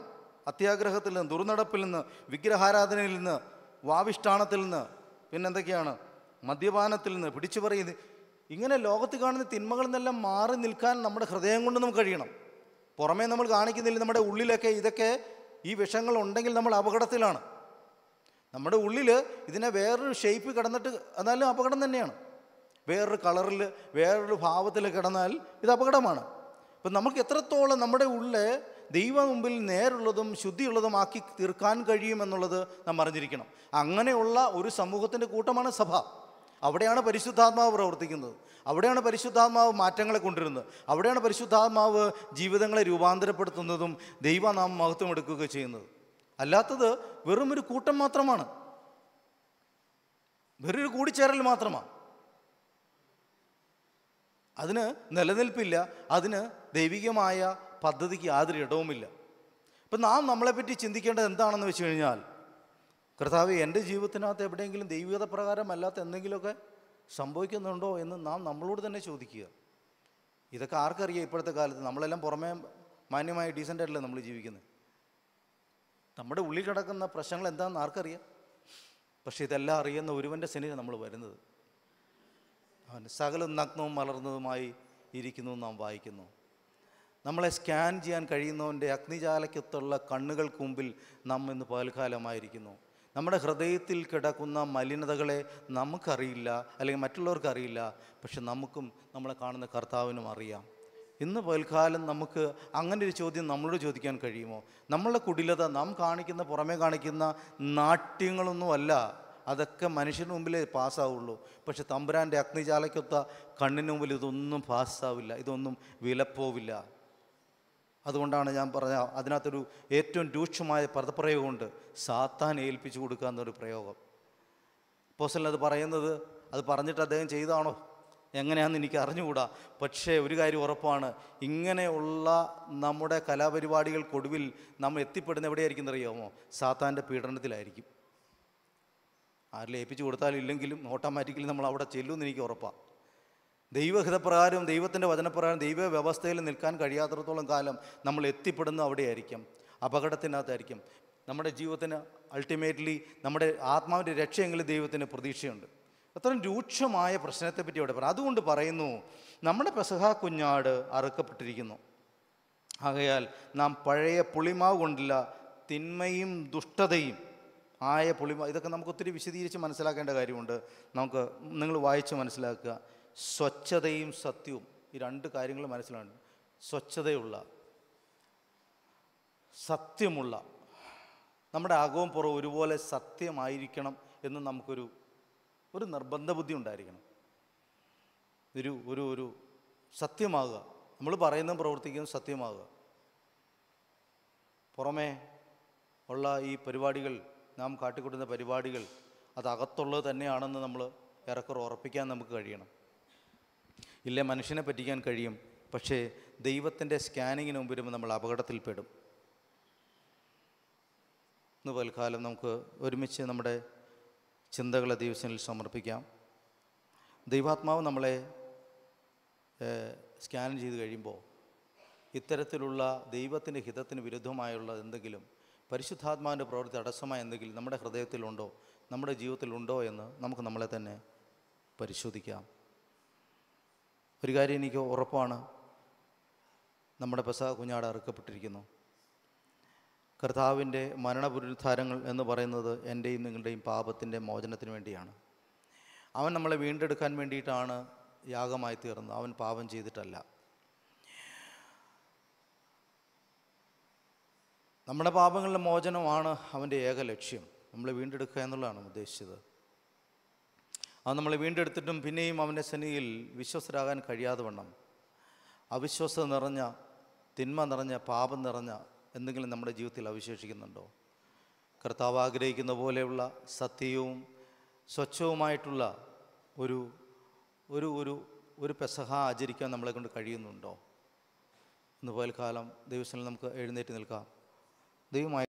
അത്യാഗ്രഹത്തിൽ നിന്ന് ദുർനടപ്പിൽ നിന്ന് വിഗ്രഹാരാധനയിൽ നിന്ന് വാവിഷ്ഠാനത്തിൽ നിന്ന് പിന്നെന്തൊക്കെയാണ് മദ്യപാനത്തിൽ നിന്ന് പിടിച്ചു പറയുന്നത് ഇങ്ങനെ ലോകത്ത് കാണുന്ന തിന്മകളിൽ നിന്നെല്ലാം മാറി നിൽക്കാൻ നമ്മുടെ ഹൃദയം കൊണ്ട് നമുക്ക് കഴിയണം പുറമേ നമ്മൾ കാണിക്കുന്നില്ല നമ്മുടെ ഉള്ളിലൊക്കെ ഇതൊക്കെ ഈ വിഷങ്ങളുണ്ടെങ്കിൽ ഉണ്ടെങ്കിൽ നമ്മൾ അപകടത്തിലാണ് നമ്മുടെ ഉള്ളിൽ ഇതിനെ വേറൊരു ഷേപ്പ് കിടന്നിട്ട് എന്നാലും അപകടം തന്നെയാണ് വേറൊരു കളറിൽ വേറൊരു ഭാവത്തിൽ കിടന്നാൽ ഇത് അപകടമാണ് അപ്പം നമുക്ക് എത്രത്തോളം നമ്മുടെ ഉള്ളിൽ ദൈവ മുമ്പിൽ നേരുള്ളതും ശുദ്ധിയുള്ളതും ആക്കി തീർക്കാൻ കഴിയുമെന്നുള്ളത് നാം അറിഞ്ഞിരിക്കണം അങ്ങനെയുള്ള ഒരു സമൂഹത്തിൻ്റെ കൂട്ടമാണ് സഭ അവിടെയാണ് പരിശുദ്ധാത്മാവ് പ്രവർത്തിക്കുന്നത് അവിടെയാണ് പരിശുദ്ധാത്മാവ് മാറ്റങ്ങളെ കൊണ്ടുവരുന്നത് അവിടെയാണ് പരിശുദ്ധാത്മാവ് ജീവിതങ്ങളെ രൂപാന്തരപ്പെടുത്തുന്നതും ദൈവനാമ മഹത്വം എടുക്കുകയും ചെയ്യുന്നത് അല്ലാത്തത് വെറും ഒരു കൂട്ടം മാത്രമാണ് വെറൊരു കൂടിച്ചേരൽ മാത്രമാണ് അതിന് നിലനിൽപ്പില്ല അതിന് ദൈവികമായ പദ്ധതിക്ക് യാതൊരു ഇടവുമില്ല ഇപ്പം നാം നമ്മളെപ്പറ്റി ചിന്തിക്കേണ്ടത് എന്താണെന്ന് വെച്ച് കഴിഞ്ഞാൽ കർത്താവ് എൻ്റെ ജീവിതത്തിനകത്ത് എവിടെയെങ്കിലും ദൈവികത അല്ലാത്ത എന്തെങ്കിലുമൊക്കെ സംഭവിക്കുന്നുണ്ടോ എന്ന് നാം നമ്മളോട് തന്നെ ചോദിക്കുക ഇതൊക്കെ ആർക്കറിയാം ഇപ്പോഴത്തെ കാലത്ത് നമ്മളെല്ലാം പുറമേ ഡീസൻ്റ് ആയിട്ടല്ലേ നമ്മൾ ജീവിക്കുന്നത് നമ്മുടെ ഉള്ളിൽ കിടക്കുന്ന പ്രശ്നങ്ങൾ എന്താണെന്ന് ആർക്കറിയാം പക്ഷേ ഇതെല്ലാം അറിയുന്ന ഒരുവൻ്റെ ശനിയാണ് നമ്മൾ വരുന്നത് അവൻ സകല നഗ്നവും മലർന്നതുമായി ഇരിക്കുന്നു നാം വായിക്കുന്നു നമ്മളെ സ്കാൻ ചെയ്യാൻ കഴിയുന്നവൻ്റെ അഗ്നിജാലയ്ക്കത്തുള്ള കണ്ണുകൾക്ക് മുമ്പിൽ നാം ഇന്ന് പാൽക്കാലമായിരിക്കുന്നു നമ്മുടെ ഹൃദയത്തിൽ കിടക്കുന്ന മലിനതകളെ നമുക്കറിയില്ല അല്ലെങ്കിൽ മറ്റുള്ളവർക്കറിയില്ല പക്ഷെ നമുക്കും നമ്മളെ കാണുന്ന കർത്താവിനും അറിയാം ഇന്ന് പൽക്കാലം നമുക്ക് അങ്ങനെ ഒരു ചോദ്യം നമ്മളോട് ചോദിക്കാൻ കഴിയുമോ നമ്മളുടെ കുടിലത നാം കാണിക്കുന്ന പുറമേ കാണിക്കുന്ന നാട്യങ്ങളൊന്നുമല്ല അതൊക്കെ മനുഷ്യന് മുമ്പിലേ പാസ്സാവുള്ളൂ പക്ഷെ തമ്പുരാൻ്റെ അഗ്നിജാലയ്ക്കൊത്ത കണ്ണിന് മുമ്പിൽ ഇതൊന്നും പാസ്സാവില്ല ഇതൊന്നും വിലപ്പോവില്ല അതുകൊണ്ടാണ് ഞാൻ പറഞ്ഞ അതിനകത്തൊരു ഏറ്റവും രൂക്ഷമായ പദപ്രയോഗമുണ്ട് സാത്താൻ ഏൽപ്പിച്ചു കൊടുക്കുക എന്നൊരു പ്രയോഗം പോസലിനത് പറയുന്നത് അത് പറഞ്ഞിട്ട് അദ്ദേഹം ചെയ്താണോ എങ്ങനെയാണെന്ന് എനിക്ക് അറിഞ്ഞുകൂടാ പക്ഷേ ഒരു കാര്യം ഉറപ്പാണ് ഇങ്ങനെയുള്ള നമ്മുടെ കലാപരിപാടികൾക്കൊടുവിൽ നമ്മൾ എത്തിപ്പെടുന്ന എവിടെയായിരിക്കും എന്നറിയാമോ സാത്താൻ്റെ പീഡനത്തിലായിരിക്കും ആരിൽ ഏൽപ്പിച്ചു കൊടുത്താലും ഇല്ലെങ്കിലും ഓട്ടോമാറ്റിക്കലി നമ്മൾ അവിടെ ചെല്ലുമെന്ന് എനിക്ക് ഉറപ്പാണ് ദൈവഹിതപ്രകാരം ദൈവത്തിൻ്റെ വചനപ്രകാരം ദൈവ വ്യവസ്ഥയിൽ നിൽക്കാൻ കഴിയാത്തടത്തോളം കാലം നമ്മൾ എത്തിപ്പെടുന്ന അവിടെയായിരിക്കും അപകടത്തിനകത്തായിരിക്കും നമ്മുടെ ജീവിതത്തിന് അൾട്ടിമേറ്റ്ലി നമ്മുടെ ആത്മാവിൻ്റെ രക്ഷയെങ്കിലും ദൈവത്തിന് പ്രതീക്ഷയുണ്ട് അത്രയും രൂക്ഷമായ പ്രശ്നത്തെപ്പറ്റി അവിടെ പറയാം അതുകൊണ്ട് പറയുന്നു നമ്മുടെ പെസഹ കുഞ്ഞാട് അറുക്കപ്പെട്ടിരിക്കുന്നു ആകയാൽ നാം പഴയ പുളിമാവ് കൊണ്ടില്ല തിന്മയും ദുഷ്ടതയും ആയ പുളിമ ഇതൊക്കെ നമുക്ക് ഒത്തിരി വിശദീകരിച്ച് മനസ്സിലാക്കേണ്ട കാര്യമുണ്ട് നമുക്ക് നിങ്ങൾ വായിച്ച് മനസ്സിലാക്കുക സ്വച്ഛതയും സത്യവും ഈ രണ്ട് കാര്യങ്ങൾ മനസ്സിലാണ് സ്വച്ഛതയുള്ള സത്യമുള്ള നമ്മുടെ അകവും പുറവും ഒരുപോലെ സത്യമായിരിക്കണം എന്ന് നമുക്കൊരു ഒരു നിർബന്ധ ബുദ്ധി ഉണ്ടായിരിക്കണം ഒരു ഒരു ഒരു സത്യമാകുക നമ്മൾ പറയുന്നതും പ്രവർത്തിക്കുന്നതും സത്യമാകുക പുറമേ ഉള്ള ഈ പരിപാടികൾ നാം കാട്ടിക്കൊടുക്കുന്ന പരിപാടികൾ അത് തന്നെയാണെന്ന് നമ്മൾ ഇറക്കുറ ഉറപ്പിക്കാൻ നമുക്ക് കഴിയണം ഇല്ല മനുഷ്യനെ പറ്റിക്കാൻ കഴിയും പക്ഷേ ദൈവത്തിൻ്റെ സ്കാനിങ്ങിന് മുമ്പ് വരുമ്പോൾ നമ്മൾ അപകടത്തിൽപ്പെടും ഇന്ന് പൽക്കാലം നമുക്ക് ഒരുമിച്ച് നമ്മുടെ ചിന്തകളെ ദിവസങ്ങളിൽ സമർപ്പിക്കാം ദൈവാത്മാവ് നമ്മളെ സ്കാൻ ചെയ്ത് കഴിയുമ്പോൾ ഇത്തരത്തിലുള്ള ദൈവത്തിൻ്റെ ഹിതത്തിന് വിരുദ്ധമായുള്ള എന്തെങ്കിലും പരിശുദ്ധാത്മാവിൻ്റെ പ്രവൃത്തി തടസ്സമായ എന്തെങ്കിലും നമ്മുടെ ഹൃദയത്തിലുണ്ടോ നമ്മുടെ ജീവിതത്തിലുണ്ടോ എന്ന് നമുക്ക് നമ്മളെ തന്നെ പരിശോധിക്കാം ഒരു കാര്യം എനിക്ക് ഉറപ്പാണ് നമ്മുടെ പെസ കുഞ്ഞാട് അറുക്കപ്പെട്ടിരിക്കുന്നു കർത്താവിൻ്റെ മരണപുരുദ്ധാരങ്ങൾ എന്ന് പറയുന്നത് എൻ്റെയും നിങ്ങളുടെയും പാപത്തിൻ്റെ മോചനത്തിന് വേണ്ടിയാണ് അവൻ നമ്മളെ വീണ്ടെടുക്കാൻ വേണ്ടിയിട്ടാണ് യാഗമായി തീർന്നത് അവൻ പാപം ചെയ്തിട്ടല്ല നമ്മുടെ പാപങ്ങളുടെ മോചനമാണ് അവൻ്റെ ഏക ലക്ഷ്യം നമ്മൾ വീണ്ടെടുക്കുക എന്നുള്ളതാണ് ഉദ്ദേശിച്ചത് അത് നമ്മൾ വീണ്ടെടുത്തിട്ടും പിന്നെയും അവൻ്റെ സന്നിധിയിൽ വിശ്വസരാകാൻ കഴിയാതെ വണ്ണം അവിശ്വാസം നിറഞ്ഞ തിന്മ നിറഞ്ഞ പാപം നിറഞ്ഞ എന്തെങ്കിലും നമ്മുടെ ജീവിതത്തിൽ അവശേഷിക്കുന്നുണ്ടോ കർത്താവ് ആഗ്രഹിക്കുന്ന പോലെയുള്ള സത്യവും സ്വച്ഛവുമായിട്ടുള്ള ഒരു ഒരു ഒരു ഒരു പെസഹ ആചരിക്കാൻ നമ്മളെ കൊണ്ട് കഴിയുന്നുണ്ടോ ഇന്ന് പോയൽക്കാലം ദൈവസ്ഥലം നമുക്ക് എഴുന്നേറ്റ് നിൽക്കാം ദൈവമായി